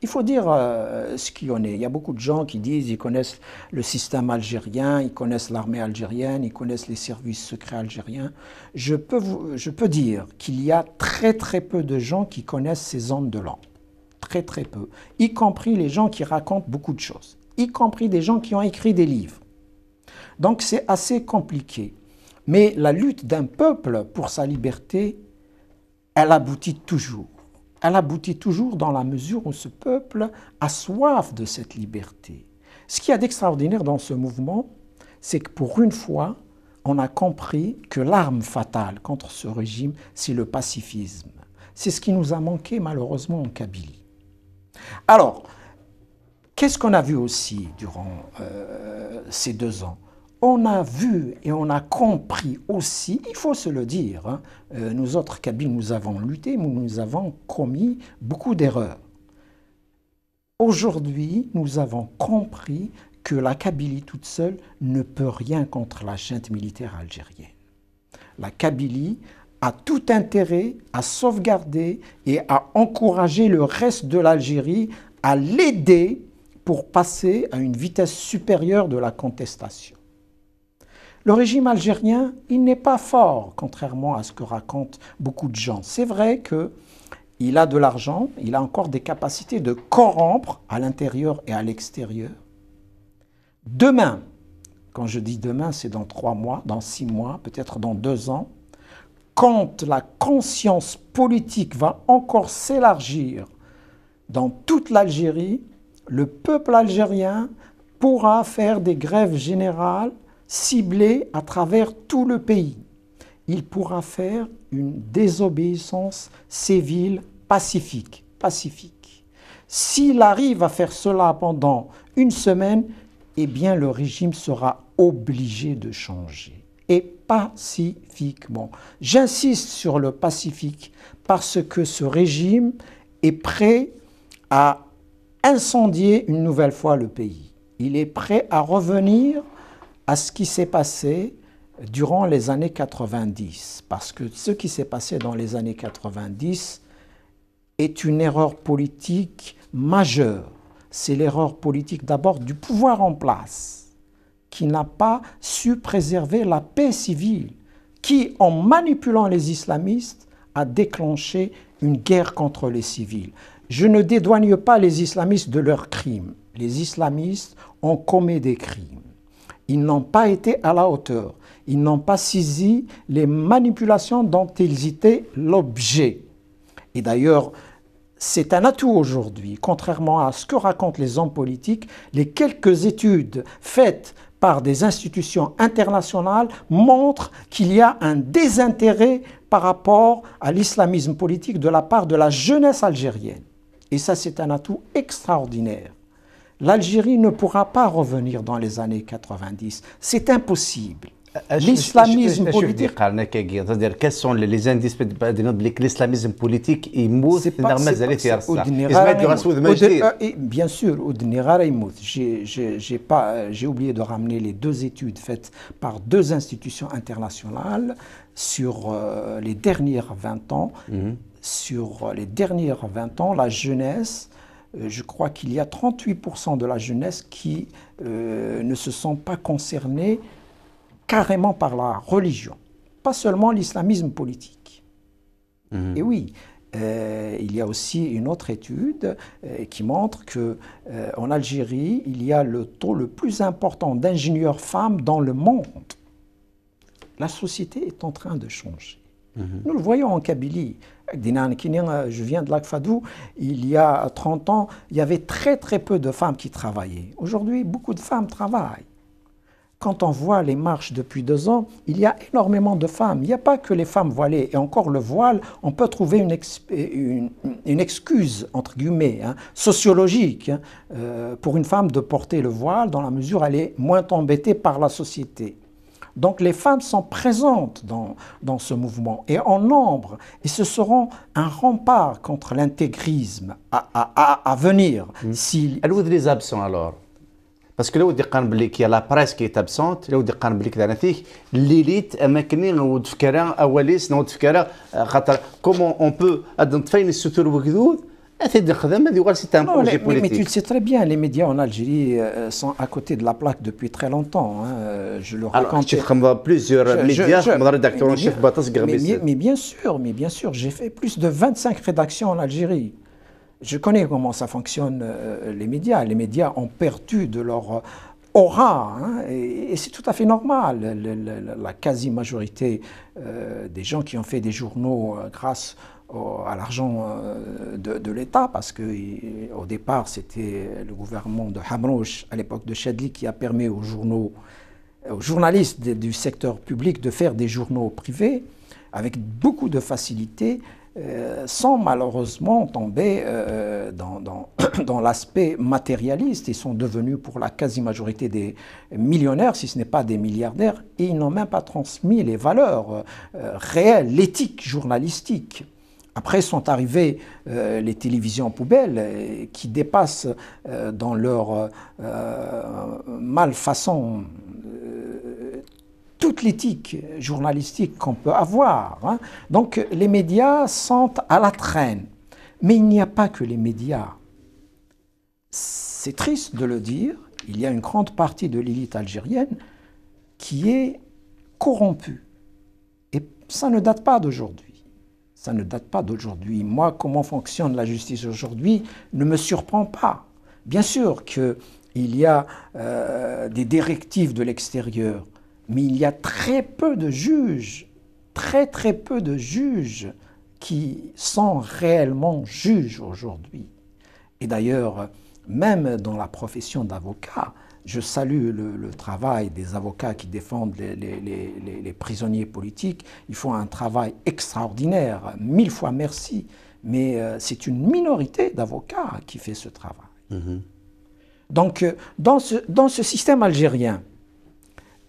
Il faut dire euh, ce qu'il y en est. Il y a beaucoup de gens qui disent ils connaissent le système algérien, ils connaissent l'armée algérienne, ils connaissent les services secrets algériens. Je peux, je peux dire qu'il y a très très peu de gens qui connaissent ces hommes de l'ombre. Très très peu. Y compris les gens qui racontent beaucoup de choses. Y compris des gens qui ont écrit des livres. Donc c'est assez compliqué. Mais la lutte d'un peuple pour sa liberté, elle aboutit toujours elle aboutit toujours dans la mesure où ce peuple a soif de cette liberté. Ce qu'il y a d'extraordinaire dans ce mouvement, c'est que pour une fois, on a compris que l'arme fatale contre ce régime, c'est le pacifisme. C'est ce qui nous a manqué malheureusement en Kabylie. Alors, qu'est-ce qu'on a vu aussi durant euh, ces deux ans on a vu et on a compris aussi, il faut se le dire, hein, euh, nous autres Kabyles, nous avons lutté, nous avons commis beaucoup d'erreurs. Aujourd'hui, nous avons compris que la Kabylie toute seule ne peut rien contre la chaîne militaire algérienne. La Kabylie a tout intérêt à sauvegarder et à encourager le reste de l'Algérie à l'aider pour passer à une vitesse supérieure de la contestation. Le régime algérien, il n'est pas fort, contrairement à ce que racontent beaucoup de gens. C'est vrai que il a de l'argent, il a encore des capacités de corrompre à l'intérieur et à l'extérieur. Demain, quand je dis demain, c'est dans trois mois, dans six mois, peut-être dans deux ans, quand la conscience politique va encore s'élargir dans toute l'Algérie, le peuple algérien pourra faire des grèves générales ciblé à travers tout le pays. Il pourra faire une désobéissance civile pacifique. pacifique. S'il arrive à faire cela pendant une semaine, eh bien le régime sera obligé de changer. Et pacifiquement. J'insiste sur le pacifique parce que ce régime est prêt à incendier une nouvelle fois le pays. Il est prêt à revenir à ce qui s'est passé durant les années 90, parce que ce qui s'est passé dans les années 90 est une erreur politique majeure. C'est l'erreur politique d'abord du pouvoir en place, qui n'a pas su préserver la paix civile, qui, en manipulant les islamistes, a déclenché une guerre contre les civils. Je ne dédouane pas les islamistes de leurs crimes. Les islamistes ont commis des crimes. Ils n'ont pas été à la hauteur. Ils n'ont pas saisi les manipulations dont ils étaient l'objet. Et d'ailleurs, c'est un atout aujourd'hui, contrairement à ce que racontent les hommes politiques, les quelques études faites par des institutions internationales montrent qu'il y a un désintérêt par rapport à l'islamisme politique de la part de la jeunesse algérienne. Et ça, c'est un atout extraordinaire l'Algérie ne pourra pas revenir dans les années 90. C'est impossible. Euh, euh, l'islamisme politique. Quels sont les indices l'islamisme politique Bien sûr, J'ai pas, j'ai oublié de ramener les deux études faites par deux institutions internationales sur euh, les dernières 20 ans. Mhm. Sur les dernières 20 ans, la jeunesse euh, je crois qu'il y a 38% de la jeunesse qui euh, ne se sent pas concernée carrément par la religion, pas seulement l'islamisme politique. Mmh. Et oui, euh, il y a aussi une autre étude qui montre qu'en en Algérie, il y a le taux le plus important d'ingénieurs femmes dans le monde. La société est en train de changer. Mmh. Nous le voyons en Kabylie. Euh, je viens de l'Akfadou, il y a 30 ans, il y avait très très peu de femmes qui travaillaient. Aujourd'hui, beaucoup de femmes travaillent. Quand on voit les marches depuis deux ans, il y a énormément de femmes. Il n'y a pas que les femmes voilées. Et encore le voile, on peut trouver une, excuse, entre guillemets, hein, sociologique hein, euh, pour une femme de porter le voile dans la mesure où elle est moins embêtée par la société. Donc les femmes sont présentes dans, dans ce mouvement et en nombre. Et ce seront un rempart contre l'intégrisme à, à, à, venir. Si vous mmh. les absents alors parce que là où il y a la presse qui est absente, là où il y a l'élite, elle m'a dit, ah, euh, comment on peut identifier une structure ah, projet mais tu le sais très bien, les médias en Algérie euh, sont à côté de la plaque depuis très longtemps. Hein. Je le raconte. Alors, plusieurs médias, mais, mais, bien sûr, mais bien sûr, j'ai fait plus de 25 rédactions en Algérie. Je connais comment ça fonctionne euh, les médias. Les médias ont perdu de leur aura, hein, et, c'est tout à fait normal. la quasi-majorité euh, des gens qui ont fait des journaux grâce à l'argent euh, de, l'État, parce qu'au départ, c'était le gouvernement de Hamrouche, à l'époque de Chadli, qui a permis aux journaux, aux journalistes du secteur public de faire des journaux privés avec beaucoup de facilité, euh, sans malheureusement tomber euh, dans, l'aspect matérialiste. Ils sont devenus pour la quasi-majorité des millionnaires, si ce n'est pas des milliardaires, et ils n'ont même pas transmis les valeurs réelles, l'éthique journalistique. Après sont arrivées euh, les télévisions poubelles euh, qui dépassent euh, dans leur malfaçon toute l'éthique journalistique qu'on peut avoir. Hein. Donc les médias sont à la traîne. Mais il n'y a pas que les médias. C'est triste de le dire, il y a une grande partie de l'élite algérienne qui est corrompue. Et ça ne date pas d'aujourd'hui. Ça ne date pas d'aujourd'hui. Moi, comment fonctionne la justice aujourd'hui ne me surprend pas. Bien sûr qu'il y a euh, des directives de l'extérieur, mais il y a très peu de juges, très très peu de juges qui sont réellement juges aujourd'hui. Et d'ailleurs, même dans la profession d'avocat, je salue le, travail des avocats qui défendent les, prisonniers politiques. Ils font un travail extraordinaire. Mille fois merci. Mais euh, c'est une minorité d'avocats qui fait ce travail. Mhm. Donc, euh, dans ce système algérien,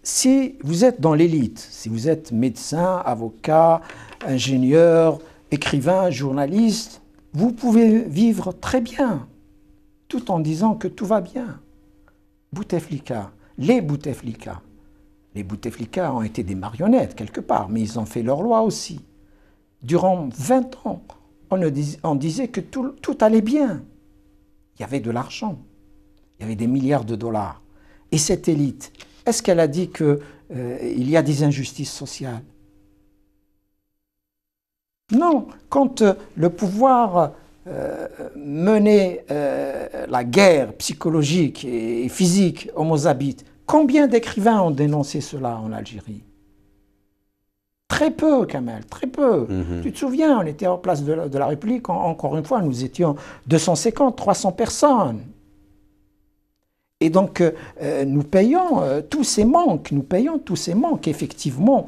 si vous êtes dans l'élite, si vous êtes médecin, avocat, ingénieur, écrivain, journaliste, vous pouvez vivre très bien, tout en disant que tout va bien. Bouteflika, les Bouteflika. Les Bouteflika ont été des marionnettes quelque part, mais ils ont fait leur loi aussi. Durant 20 ans, on, disait que tout, allait bien. Il y avait de l'argent, il y avait des milliards de dollars. Et cette élite, est-ce qu'elle a dit qu'il euh, y a des injustices sociales Non, quand euh, le pouvoir mener euh, la guerre psychologique et physique aux Mozabites, combien d'écrivains ont dénoncé cela en Algérie Très peu, Kamel, très peu. Mhm. Tu te souviens, on était en place de la, République, encore une fois, nous étions 250, 300 personnes. Et donc, euh, nous payons euh, tous ces manques, nous payons tous ces manques, effectivement.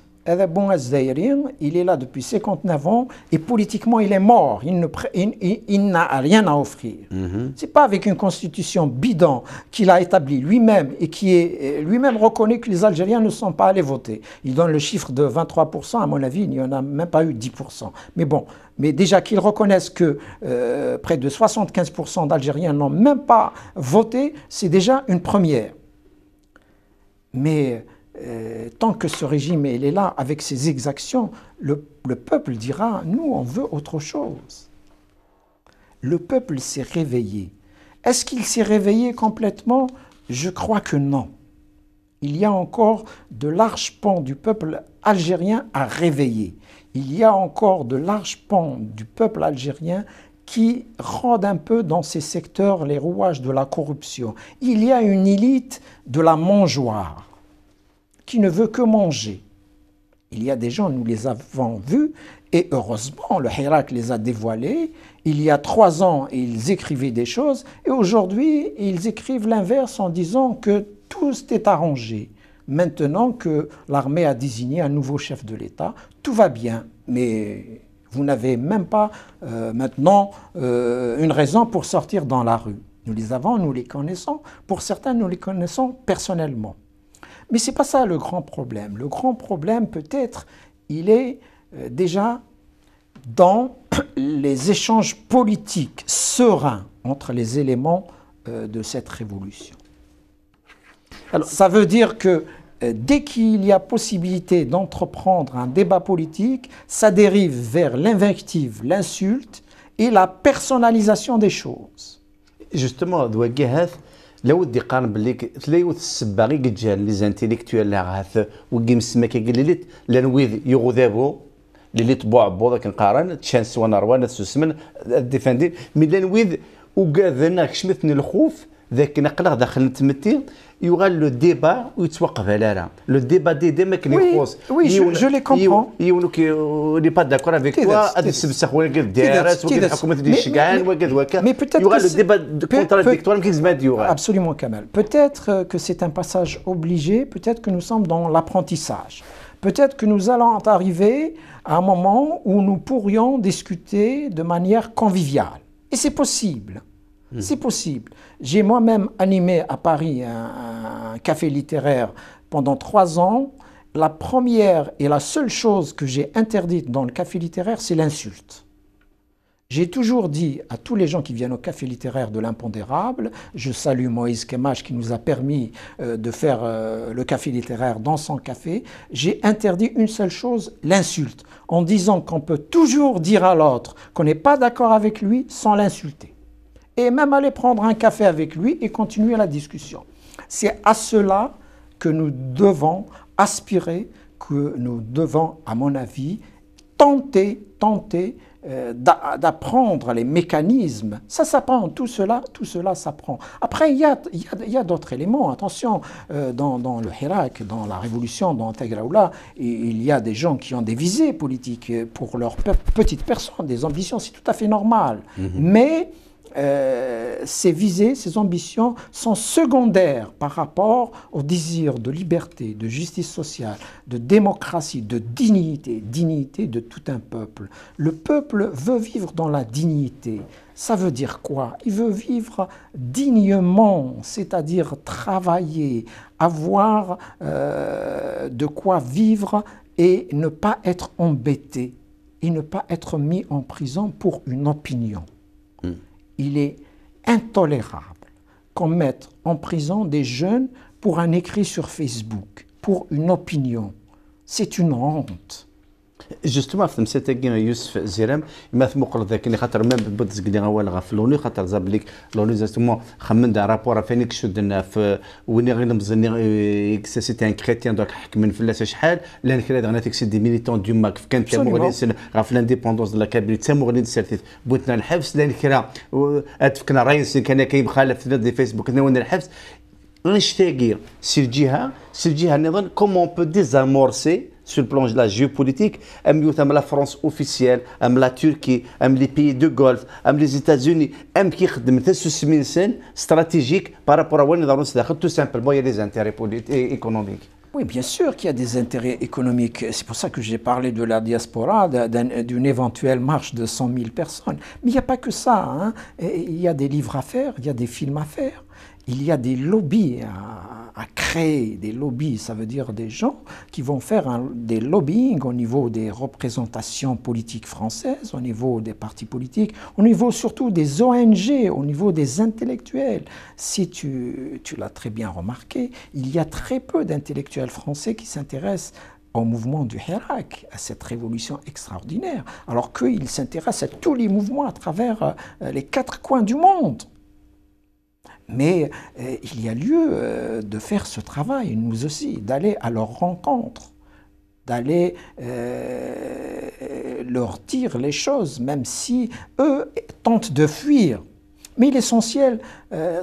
il est là depuis 59 ans et politiquement il est mort. Il, n'a rien à offrir. Ce mhm. n'est C'est pas avec une constitution bidon qu'il a établi lui-même et qui est euh, lui-même reconnaît que les Algériens ne sont pas allés voter. Il donne le chiffre de 23%. À mon avis, il n'y en a même pas eu 10%. Mais bon, mais déjà qu'il reconnaisse que euh, près de 75% d'Algériens n'ont même pas voté, c'est déjà une première. Mais euh, tant que ce régime est là, avec ses exactions, le, peuple dira, nous, on veut autre chose. Le peuple s'est réveillé. Est-ce qu'il s'est réveillé complètement Je crois que non. Il y a encore de larges pans du peuple algérien à réveiller. Il y a encore de larges pans du peuple algérien qui rendent un peu dans ces secteurs les rouages de la corruption. Il y a une élite de la mangeoire qui ne veut que manger. Il y a des gens, nous les avons vus, et heureusement, le Hirak les a dévoilés. Il y a trois ans, ils écrivaient des choses, et aujourd'hui, ils écrivent l'inverse en disant que tout est arrangé. Maintenant que l'armée a désigné un nouveau chef de l'État, tout va bien, mais vous n'avez même pas euh, maintenant euh, une raison pour sortir dans la rue. Nous les avons, nous les connaissons. Pour certains, nous les connaissons personnellement. Mais ce n'est pas ça le grand problème. Le grand problème, peut-être, il est euh, déjà dans les échanges politiques sereins entre les éléments euh, de cette révolution. Alors, ça veut dire que euh, dès qu'il y a possibilité d'entreprendre un débat politique, ça dérive vers l'invective, l'insulte et la personnalisation des choses. Justement, Douai لو دي قارن باللي تلايوت السبا غي كتجهل لي زانتيليكتويال لا غاث وكي مسماك قليلت لان ويذ يغذابو للي طبوع بو ذاك نقارن تشان سوانا روان سوسمن ديفاندي مي لان ويذ وكاذنا كشمتني الخوف C'est-à-dire qu'il y aura le débat qui se déroule là Le débat qui se déroule là Oui, je les comprends. Il y a ne sont pas d'accord avec toi. Il y a ceux qui ne sont pas d'accord avec toi. Il y Il y Absolument, Kamel. Peut-être que c'est un passage obligé. Peut-être que nous sommes dans l'apprentissage. Peut-être que nous allons arriver à un moment où nous pourrions discuter de manière conviviale. Et c'est possible. Hmm. C'est possible. J'ai moi-même animé à Paris un, café littéraire pendant trois ans. La première et la seule chose que j'ai interdite dans le café littéraire, c'est l'insulte. J'ai toujours dit à tous les gens qui viennent au café littéraire de l'impondérable, je salue Moïse Kemash qui nous a permis euh, de faire euh, le café littéraire dans son café, j'ai interdit une seule chose, l'insulte, en disant qu'on peut toujours dire à l'autre qu'on n'est pas d'accord avec lui sans l'insulter et même aller prendre un café avec lui et continuer la discussion. C'est à cela que nous devons aspirer, que nous devons, à mon avis, tenter, tenter euh, d'apprendre les mécanismes. Ça s'apprend, tout cela, tout cela s'apprend. Après, il y a, d'autres éléments. Attention, euh, dans, le Hirak, dans la révolution, dans Tegraoula, il y a des gens qui ont des visées politiques pour leur petite personne, des ambitions, c'est tout à fait normal. Mm-hmm. Mais euh, ces visées, ces ambitions sont secondaires par rapport au désir de liberté, de justice sociale, de démocratie, de dignité, dignité de tout un peuple. Le peuple veut vivre dans la dignité. Ça veut dire quoi Il veut vivre dignement, c'est-à-dire travailler, avoir euh, de quoi vivre et ne pas être embêté et ne pas être mis en prison pour une opinion il est intolérable qu'on mette en prison des jeunes pour un écrit sur Facebook, pour une opinion. C'est une honte. جوستومون في سيتاكي يوسف زيرام ما مقر ذاك اللي خاطر ما بدز قدي غوال غاف لوني خاطر زابليك لوني جوستومون خمن دا رابور فينيك شدنا في وين غير مزني اكس سيتي ان كريتيان دوك من فلاس شحال لان كرا دغنا تكسي دي ميليتون دو ماك كان تامورين في لانديبوندونس لا كابري تامورين سيرتيت بوتنا الحبس لان كرا اتفكنا رئيس كان كيب خالف في فيسبوك نون الحبس نشتاقي سير جهه سير جهه النظام كومون بو ديزامورسي sur le plan de la géopolitique, aime la France officielle, aime la Turquie, aime les pays du Golfe, aime les États-Unis, aime qui cette stratégique par rapport à tout simplement il y a des intérêts politiques et économiques. Oui, bien sûr qu'il y a des intérêts économiques. C'est pour ça que j'ai parlé de la diaspora, d'une éventuelle marche de 100 000 personnes. Mais il n'y a pas que ça. Hein. Il y a des livres à faire, il y a des films à faire il y a des lobbies à, créer, des lobbies, ça veut dire des gens qui vont faire des lobbying au niveau des représentations politiques françaises, au niveau des partis politiques, au niveau surtout des ONG, au niveau des intellectuels. Si tu, l'as très bien remarqué, il y a très peu d'intellectuels français qui s'intéressent au mouvement du Hirak, à cette révolution extraordinaire, alors qu'ils s'intéressent à tous les mouvements à travers euh, les quatre coins du monde. Mais euh, il y a lieu euh, de faire ce travail, nous aussi, d'aller à leur rencontre, d'aller euh, leur dire les choses, même si eux tentent de fuir. Mais l'essentiel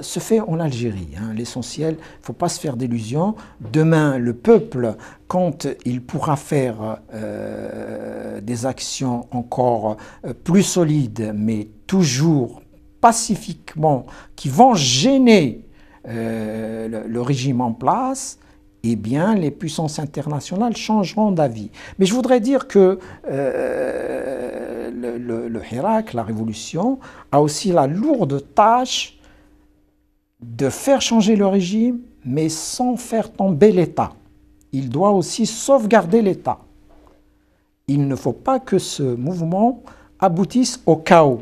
se fait en Algérie. Hein. L'essentiel, il ne faut pas se faire d'illusions. Demain, le peuple, quand il pourra faire des actions encore plus solides, mais toujours pacifiquement, qui vont gêner euh, le, régime en place, eh bien, les puissances internationales changeront d'avis. Mais je voudrais dire que euh, le, le, la révolution, a aussi la lourde tâche de faire changer le régime, mais sans faire tomber l'État. Il doit aussi sauvegarder l'État. Il ne faut pas que ce mouvement aboutisse au chaos.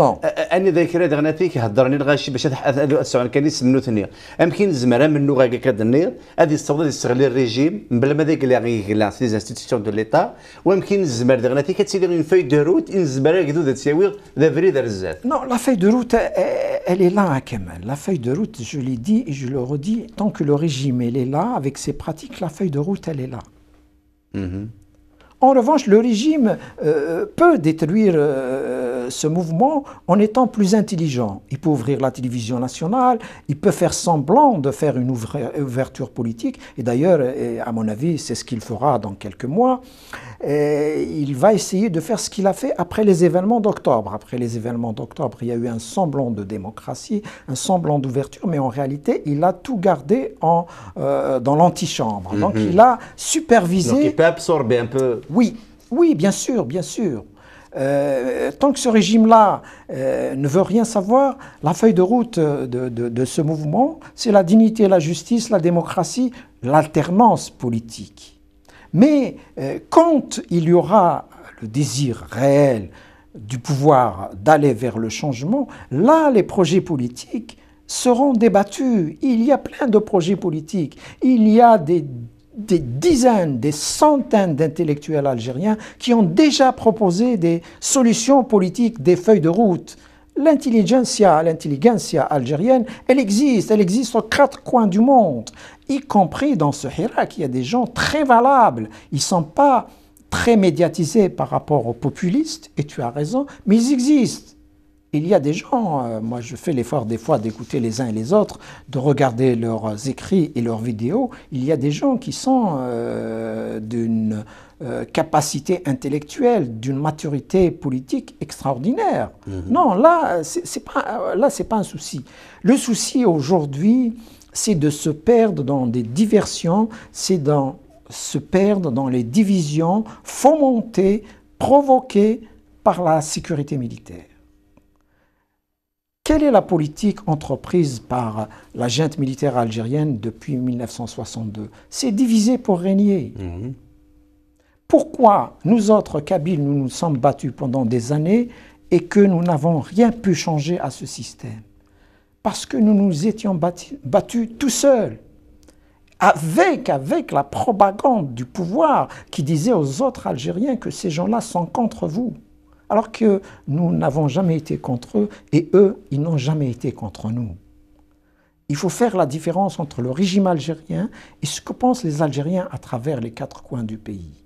نعم انا ذاكره دغناتي كيهضرني الغاشي باش السعون كان يسمنو ثنيا امكن من منو غاكا كدنير هذه الصوت يستغل الريجيم بلا ما ذاك اللي غيغلا سي زانستيتيسيون دو ليتا وامكن الزمر دغناتي كتسيدي اون فاي دو روت ان زمرا كدو ذات سيويغ ذا فري ذا رزات نو لا فاي دو روت elle est là كمان لا فاي دو روت je l'ai dit et je le redis tant que le régime elle est là avec ses pratiques la feuille de route elle est là mm -hmm. En revanche, euh, Euh, ce mouvement en étant plus intelligent. Il peut ouvrir la télévision nationale, il peut faire semblant de faire une ouverture politique, et d'ailleurs, euh, à mon avis, c'est ce qu'il fera dans quelques mois. Euh, il va essayer de faire ce qu'il a fait après les événements d'octobre. Après les événements d'octobre, il y a eu un semblant de démocratie, un semblant d'ouverture, mais en réalité, il a tout gardé en, dans l'antichambre. Donc mhm. il a supervisé. Donc il peut absorber un peu. Oui, oui, bien sûr, bien sûr. Euh, tant que ce régime-là euh, ne veut rien savoir, la feuille de route euh, de, ce mouvement, c'est la dignité, la justice, la démocratie, l'alternance politique. Mais quand il y aura le désir réel du pouvoir d'aller vers le changement, là, les projets politiques seront débattus. Il y a plein de projets politiques. Il y a des des dizaines, des centaines d'intellectuels algériens qui ont déjà proposé des solutions politiques, des feuilles de route. L'intelligentsia, algérienne, elle existe, elle existe aux quatre coins du monde, y compris dans ce Hirak. Il y a des gens très valables. Ils ne sont pas très médiatisés par rapport aux populistes, et tu as raison, mais ils existent il y a des gens, euh, moi je fais l'effort des fois d'écouter les uns et les autres, de regarder leurs écrits et leurs vidéos, il y a des gens qui sont euh, d'une euh, capacité intellectuelle, d'une maturité politique extraordinaire. Mhm. Non, là, ce pas, pas un souci. Le souci aujourd'hui, c'est de se perdre dans des diversions, c'est de se perdre dans les divisions fomentées, provoquées par la sécurité militaire. Quelle est la politique entreprise par la junte militaire algérienne depuis 1962 C'est diviser pour régner. Mhm. Pourquoi nous autres Kabyles, nous nous sommes battus pendant des années et que nous n'avons rien pu changer à ce système Parce que nous nous étions battus, tout seuls. Avec, avec la propagande du pouvoir qui disait aux autres Algériens que ces gens-là sont contre vous alors que nous n'avons jamais été contre eux et eux, ils n'ont jamais été contre nous. Il faut faire la différence entre le régime algérien et ce que pensent les Algériens à travers les quatre coins du pays.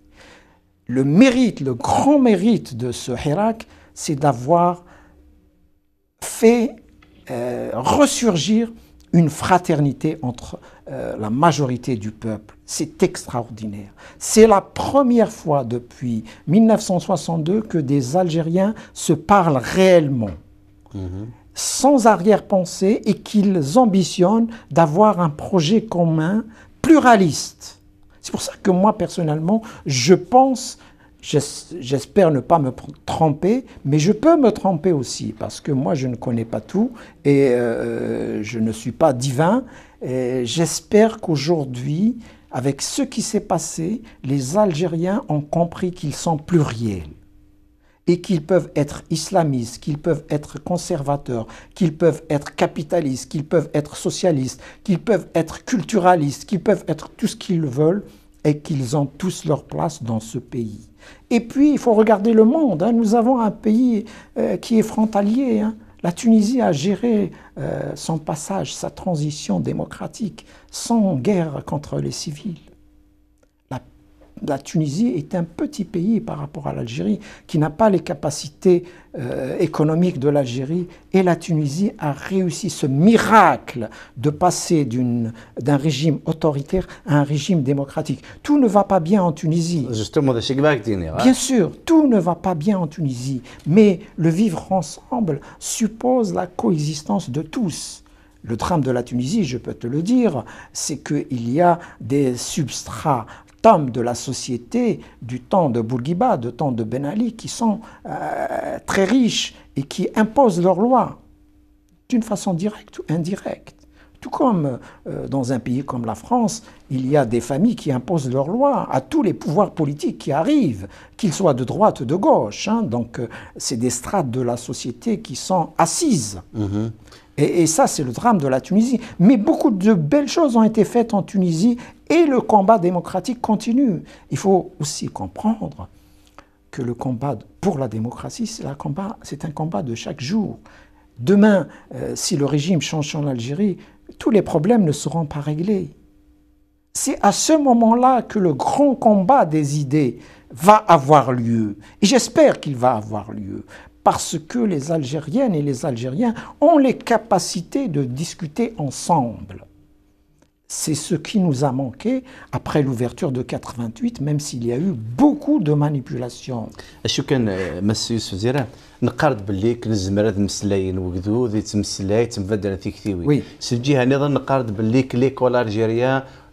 Le mérite, le grand mérite de ce Hirak, c'est d'avoir fait euh, ressurgir une fraternité entre euh, la majorité du peuple. C'est extraordinaire. C'est la première fois depuis 1962 que des Algériens se parlent réellement. sans arrière-pensée et qu'ils ambitionnent d'avoir un projet commun pluraliste. C'est pour ça que moi, personnellement, je pense J'espère ne pas me tromper, mais je peux me tromper aussi, parce que moi je ne connais pas tout et euh, euh, je ne suis pas divin. J'espère qu'aujourd'hui, avec ce qui s'est passé, les Algériens ont compris qu'ils sont pluriels et qu'ils peuvent être islamistes, qu'ils peuvent être conservateurs, qu'ils peuvent être capitalistes, qu'ils peuvent être socialistes, qu'ils peuvent être culturalistes, qu'ils peuvent être tout ce qu'ils veulent et qu'ils ont tous leur place dans ce pays. Et puis, il faut regarder le monde. Hein. Nous avons un pays euh, qui est frontalier. Hein. La Tunisie a géré euh, son passage, sa transition démocratique, sans guerre contre les civils la Tunisie est un petit pays par rapport à l'Algérie, qui n'a pas les capacités euh, économiques de l'Algérie. Et la Tunisie a réussi ce miracle de passer d'un régime autoritaire à un régime démocratique. Tout ne va pas bien en Tunisie. Justement, de hein. Bien sûr, tout ne va pas bien en Tunisie, mais le vivre ensemble suppose la coexistence de tous. Le drame de la Tunisie, je peux te le dire, c'est qu'il y a des substrats de la société du temps de Bourguiba, du temps de Ben Ali, qui sont euh, très riches et qui imposent leurs lois d'une façon directe ou indirecte. Tout comme euh, dans un pays comme la France, il y a des familles qui imposent leurs lois à tous les pouvoirs politiques qui arrivent, qu'ils soient de droite ou de gauche. Hein. Donc euh, c'est des strates de la société qui sont assises. Mm-hmm. Et, ça, c'est le drame de la Tunisie. Mais beaucoup de belles choses ont été faites en Tunisie et le combat démocratique continue. Il faut aussi comprendre que le combat pour la démocratie, c'est un combat de chaque jour. Demain, euh, si le régime change en Algérie, tous les problèmes ne seront pas réglés. C'est à ce moment-là que le grand combat des idées va avoir lieu. Et j'espère qu'il va avoir lieu parce que les Algériennes et les Algériens ont les capacités de discuter ensemble. C'est ce qui nous a manqué après l'ouverture de 88, même s'il y a eu beaucoup de manipulations. شو كان مسيوس وزيرا de باللي كنزمر هذا مسلاين وكذو ذي تمسلاي تمبدل تكثيوي سي الجهه نظن نقارد باللي كليكول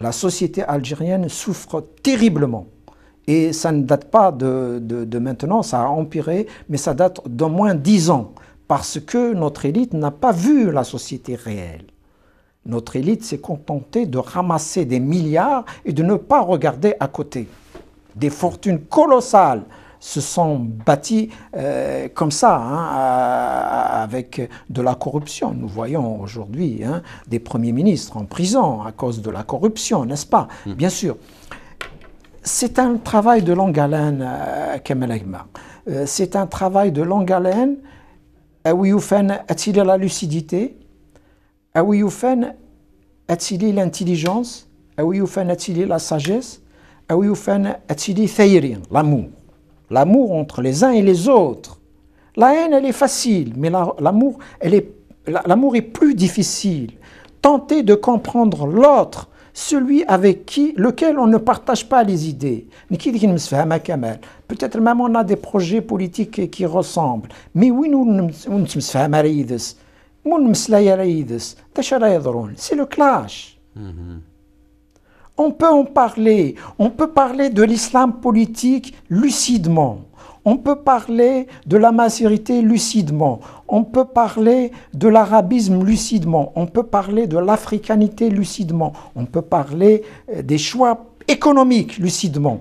La société algérienne souffre terriblement. Et ça ne date pas de, de maintenant, ça a empiré, mais ça date d'au moins dix ans, parce que notre élite n'a pas vu la société réelle. Notre élite s'est contentée de ramasser des milliards et de ne pas regarder à côté. Des fortunes colossales se sont bâtis euh, comme ça, hein, euh, avec de la corruption. Nous voyons aujourd'hui hein, des premiers ministres en prison à cause de la corruption, n'est-ce pas mm. Bien sûr. C'est un travail de longue haleine, euh, Kemal C'est un travail de longue haleine où il faut la lucidité, où il faut l'intelligence, où il faut la sagesse, où il faut attirer l'amour. L'amour entre les uns et les autres. La haine, elle est facile, mais l'amour, est, l'amour est plus difficile. Tenter de comprendre l'autre, celui avec qui, lequel on ne partage pas les idées. Peut-être même on a des projets politiques qui ressemblent, mais oui, nous C'est le clash. On peut en parler, on peut parler de l'islam politique lucidement, on peut parler de la masérité lucidement, on peut parler de l'arabisme lucidement, on peut parler de l'africanité lucidement, on peut parler euh, des choix économiques lucidement.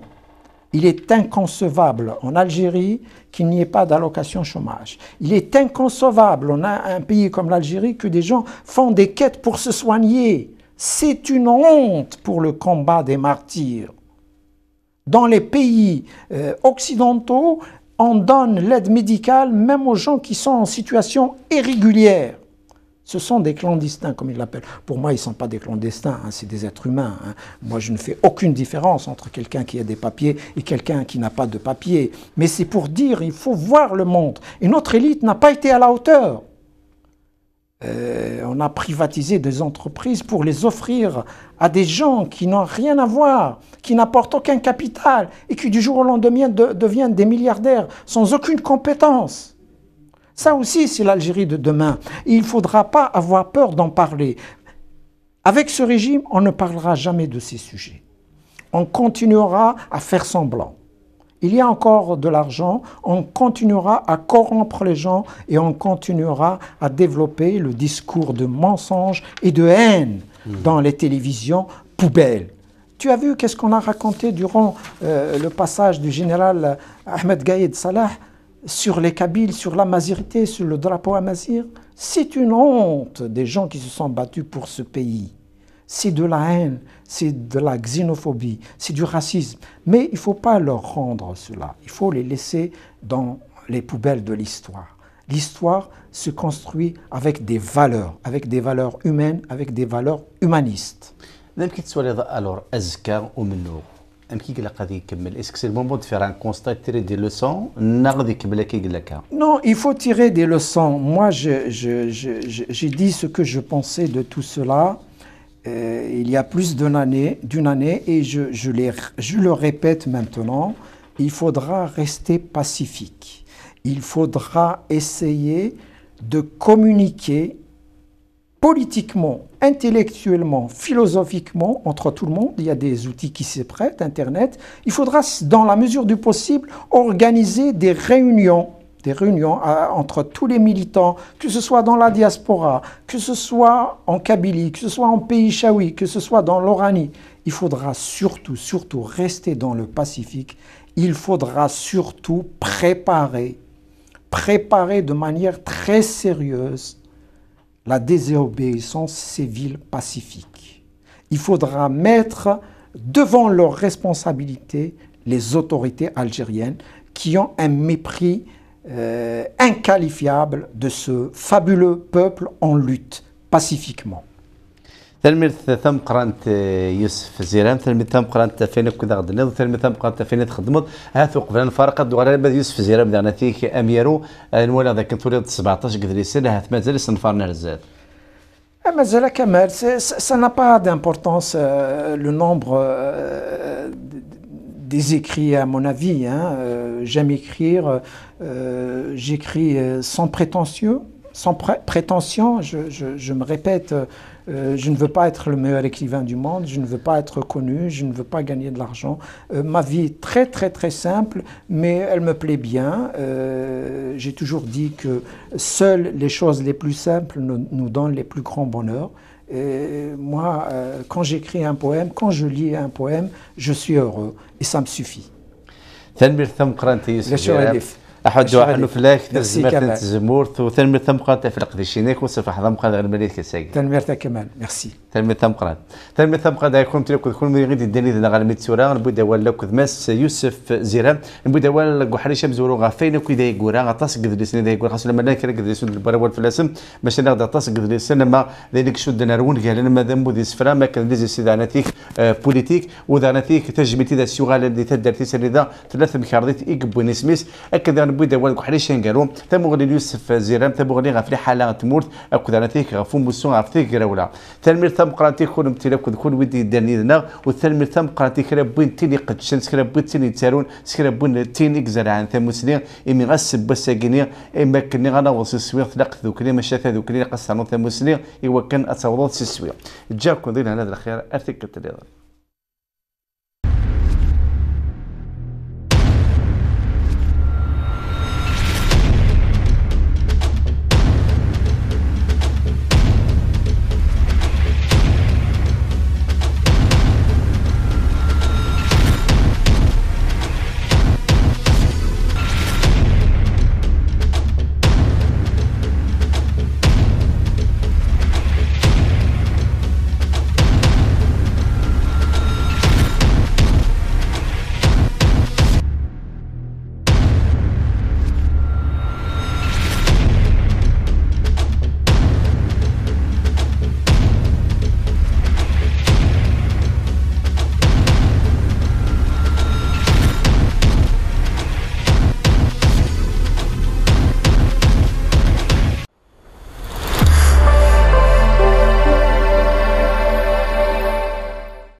Il est inconcevable en Algérie qu'il n'y ait pas d'allocation chômage. Il est inconcevable, on a un pays comme l'Algérie, que des gens font des quêtes pour se soigner. C'est une honte pour le combat des martyrs. Dans les pays euh, occidentaux, on donne l'aide médicale même aux gens qui sont en situation irrégulière. Ce sont des clandestins, comme ils l'appellent. Pour moi, ils ne sont pas des clandestins, hein, c'est des êtres humains. Hein. Moi, je ne fais aucune différence entre quelqu'un qui a des papiers et quelqu'un qui n'a pas de papiers. Mais c'est pour dire, il faut voir le monde. Et notre élite n'a pas été à la hauteur. Euh, on a privatisé des entreprises pour les offrir à des gens qui n'ont rien à voir, qui n'apportent aucun capital et qui du jour au lendemain deviennent des milliardaires sans aucune compétence. Ça aussi, c'est l'Algérie de demain. il ne faudra pas avoir peur d'en parler. Avec ce régime, on ne parlera jamais de ces sujets. On continuera à faire semblant il y a encore de l'argent, on continuera à corrompre les gens et on continuera à développer le discours de mensonge et de haine hmm. dans les télévisions poubelles. Tu as vu qu'est-ce qu'on a raconté durant euh, le passage du général Ahmed Gaïd Salah sur les Kabyles, sur l'amazirité, sur le drapeau amazir C'est une honte des gens qui se sont battus pour ce pays c'est de la haine, c'est de la xénophobie, c'est du racisme. Mais il ne faut pas leur rendre cela, il faut les laisser dans les poubelles de l'histoire. L'histoire se construit avec des valeurs, avec des valeurs humaines, avec des valeurs humanistes. alors est-ce que c'est le moment de faire un constat, tirer des leçons Non, il faut tirer des leçons. Moi, j'ai dit ce que je pensais de tout cela. Euh, il y a plus d'une année, et je, je le répète maintenant, il faudra rester pacifique. Il faudra essayer de communiquer politiquement, intellectuellement, philosophiquement, entre tout le monde, il y a des outils qui s'y prêtent, Internet, il faudra, dans la mesure du possible, organiser des réunions réunions entre tous les militants, que ce soit dans la diaspora, que ce soit en Kabylie, que ce soit en pays Chaoui, que ce soit dans l'Oranie. Il faudra surtout, surtout rester dans le Pacifique. Il faudra surtout préparer, préparer de manière très sérieuse la désobéissance civile pacifique. Il faudra mettre devant leurs responsabilités les autorités algériennes qui ont un mépris euh, inqualifiable de ce fabuleux peuple en lutte pacifiquement. تلميذ ثم قرانت يوسف زيران تلميذ ثم قرانت تفين كذا غد غدنا تلميذ ثم قرانت تفين تخدمت هاثو قبل نفارق دوار بعد يوسف زيران بدنا تيك اميرو نولا ذاك تولي 17 هذا ما زال مازال نرزاد أه، ما زال كمال ça n'a pas d'importance le nombre des écrits, à mon avis. Hein, euh, j'aime écrire, euh, j'écris euh, sans prétentieux, sans prétention, je, me répète, je ne veux pas être le meilleur écrivain du monde, je ne veux pas être connu, je ne veux pas gagner de l'argent. ma vie est très très très simple, mais elle me plaît bien. J'ai toujours dit que seules les choses les plus simples nous, nous donnent les plus grands bonheurs. Et moi, euh, quand j'écris un poème, quand je lis un poème, je suis heureux et ça me suffit. احد واحد فلاك تنمرت تزمورت وتنمرت تمقرات في القديشينيك وصف حضا مقرات الملك كساك تنمرت كمان ميرسي تنمرت تمقرات تنمرت تمقرات هاي كنت لك كل من غادي داني ذا غالمي تسورا نبدا ولا كذماس يوسف زيران نبدا ولا كحريشه مزورو غافين وكي دا يقورا غطاس قدريسن دا يقورا خاصنا مالك كرا قدريسن البراول في الاسم باش انا غدا طاس قدريسن ما ذلك شد نارون قال ماذا مودي سفرا ما كان ليزي سي داناتيك آه، بوليتيك وداناتيك تجميتي ذا السوغال اللي تدرتي سريدا ثلاث مكارديت اكبوني سميس اكد كان بويدا وان كحري شنغارو تم غني يوسف زيرام تم غني غفري حاله تمورت اكو انا تيك غفو مسو عرفتي كراولا تلمير تم قرانتي كون متلاك كون ودي داني لنا وتلمير تم قرانتي كرا بوين تيني قدشن سكرا بوين تيني تارون سكرا بوين تيني كزرعان تمسني امي غسب بساكيني اما كني غانا وصي السويق تلاقت ذوكلي مشات ذوكلي قصرنا تمسني ايوا كان اتصوضت السويق جاكم دينا هذا الخير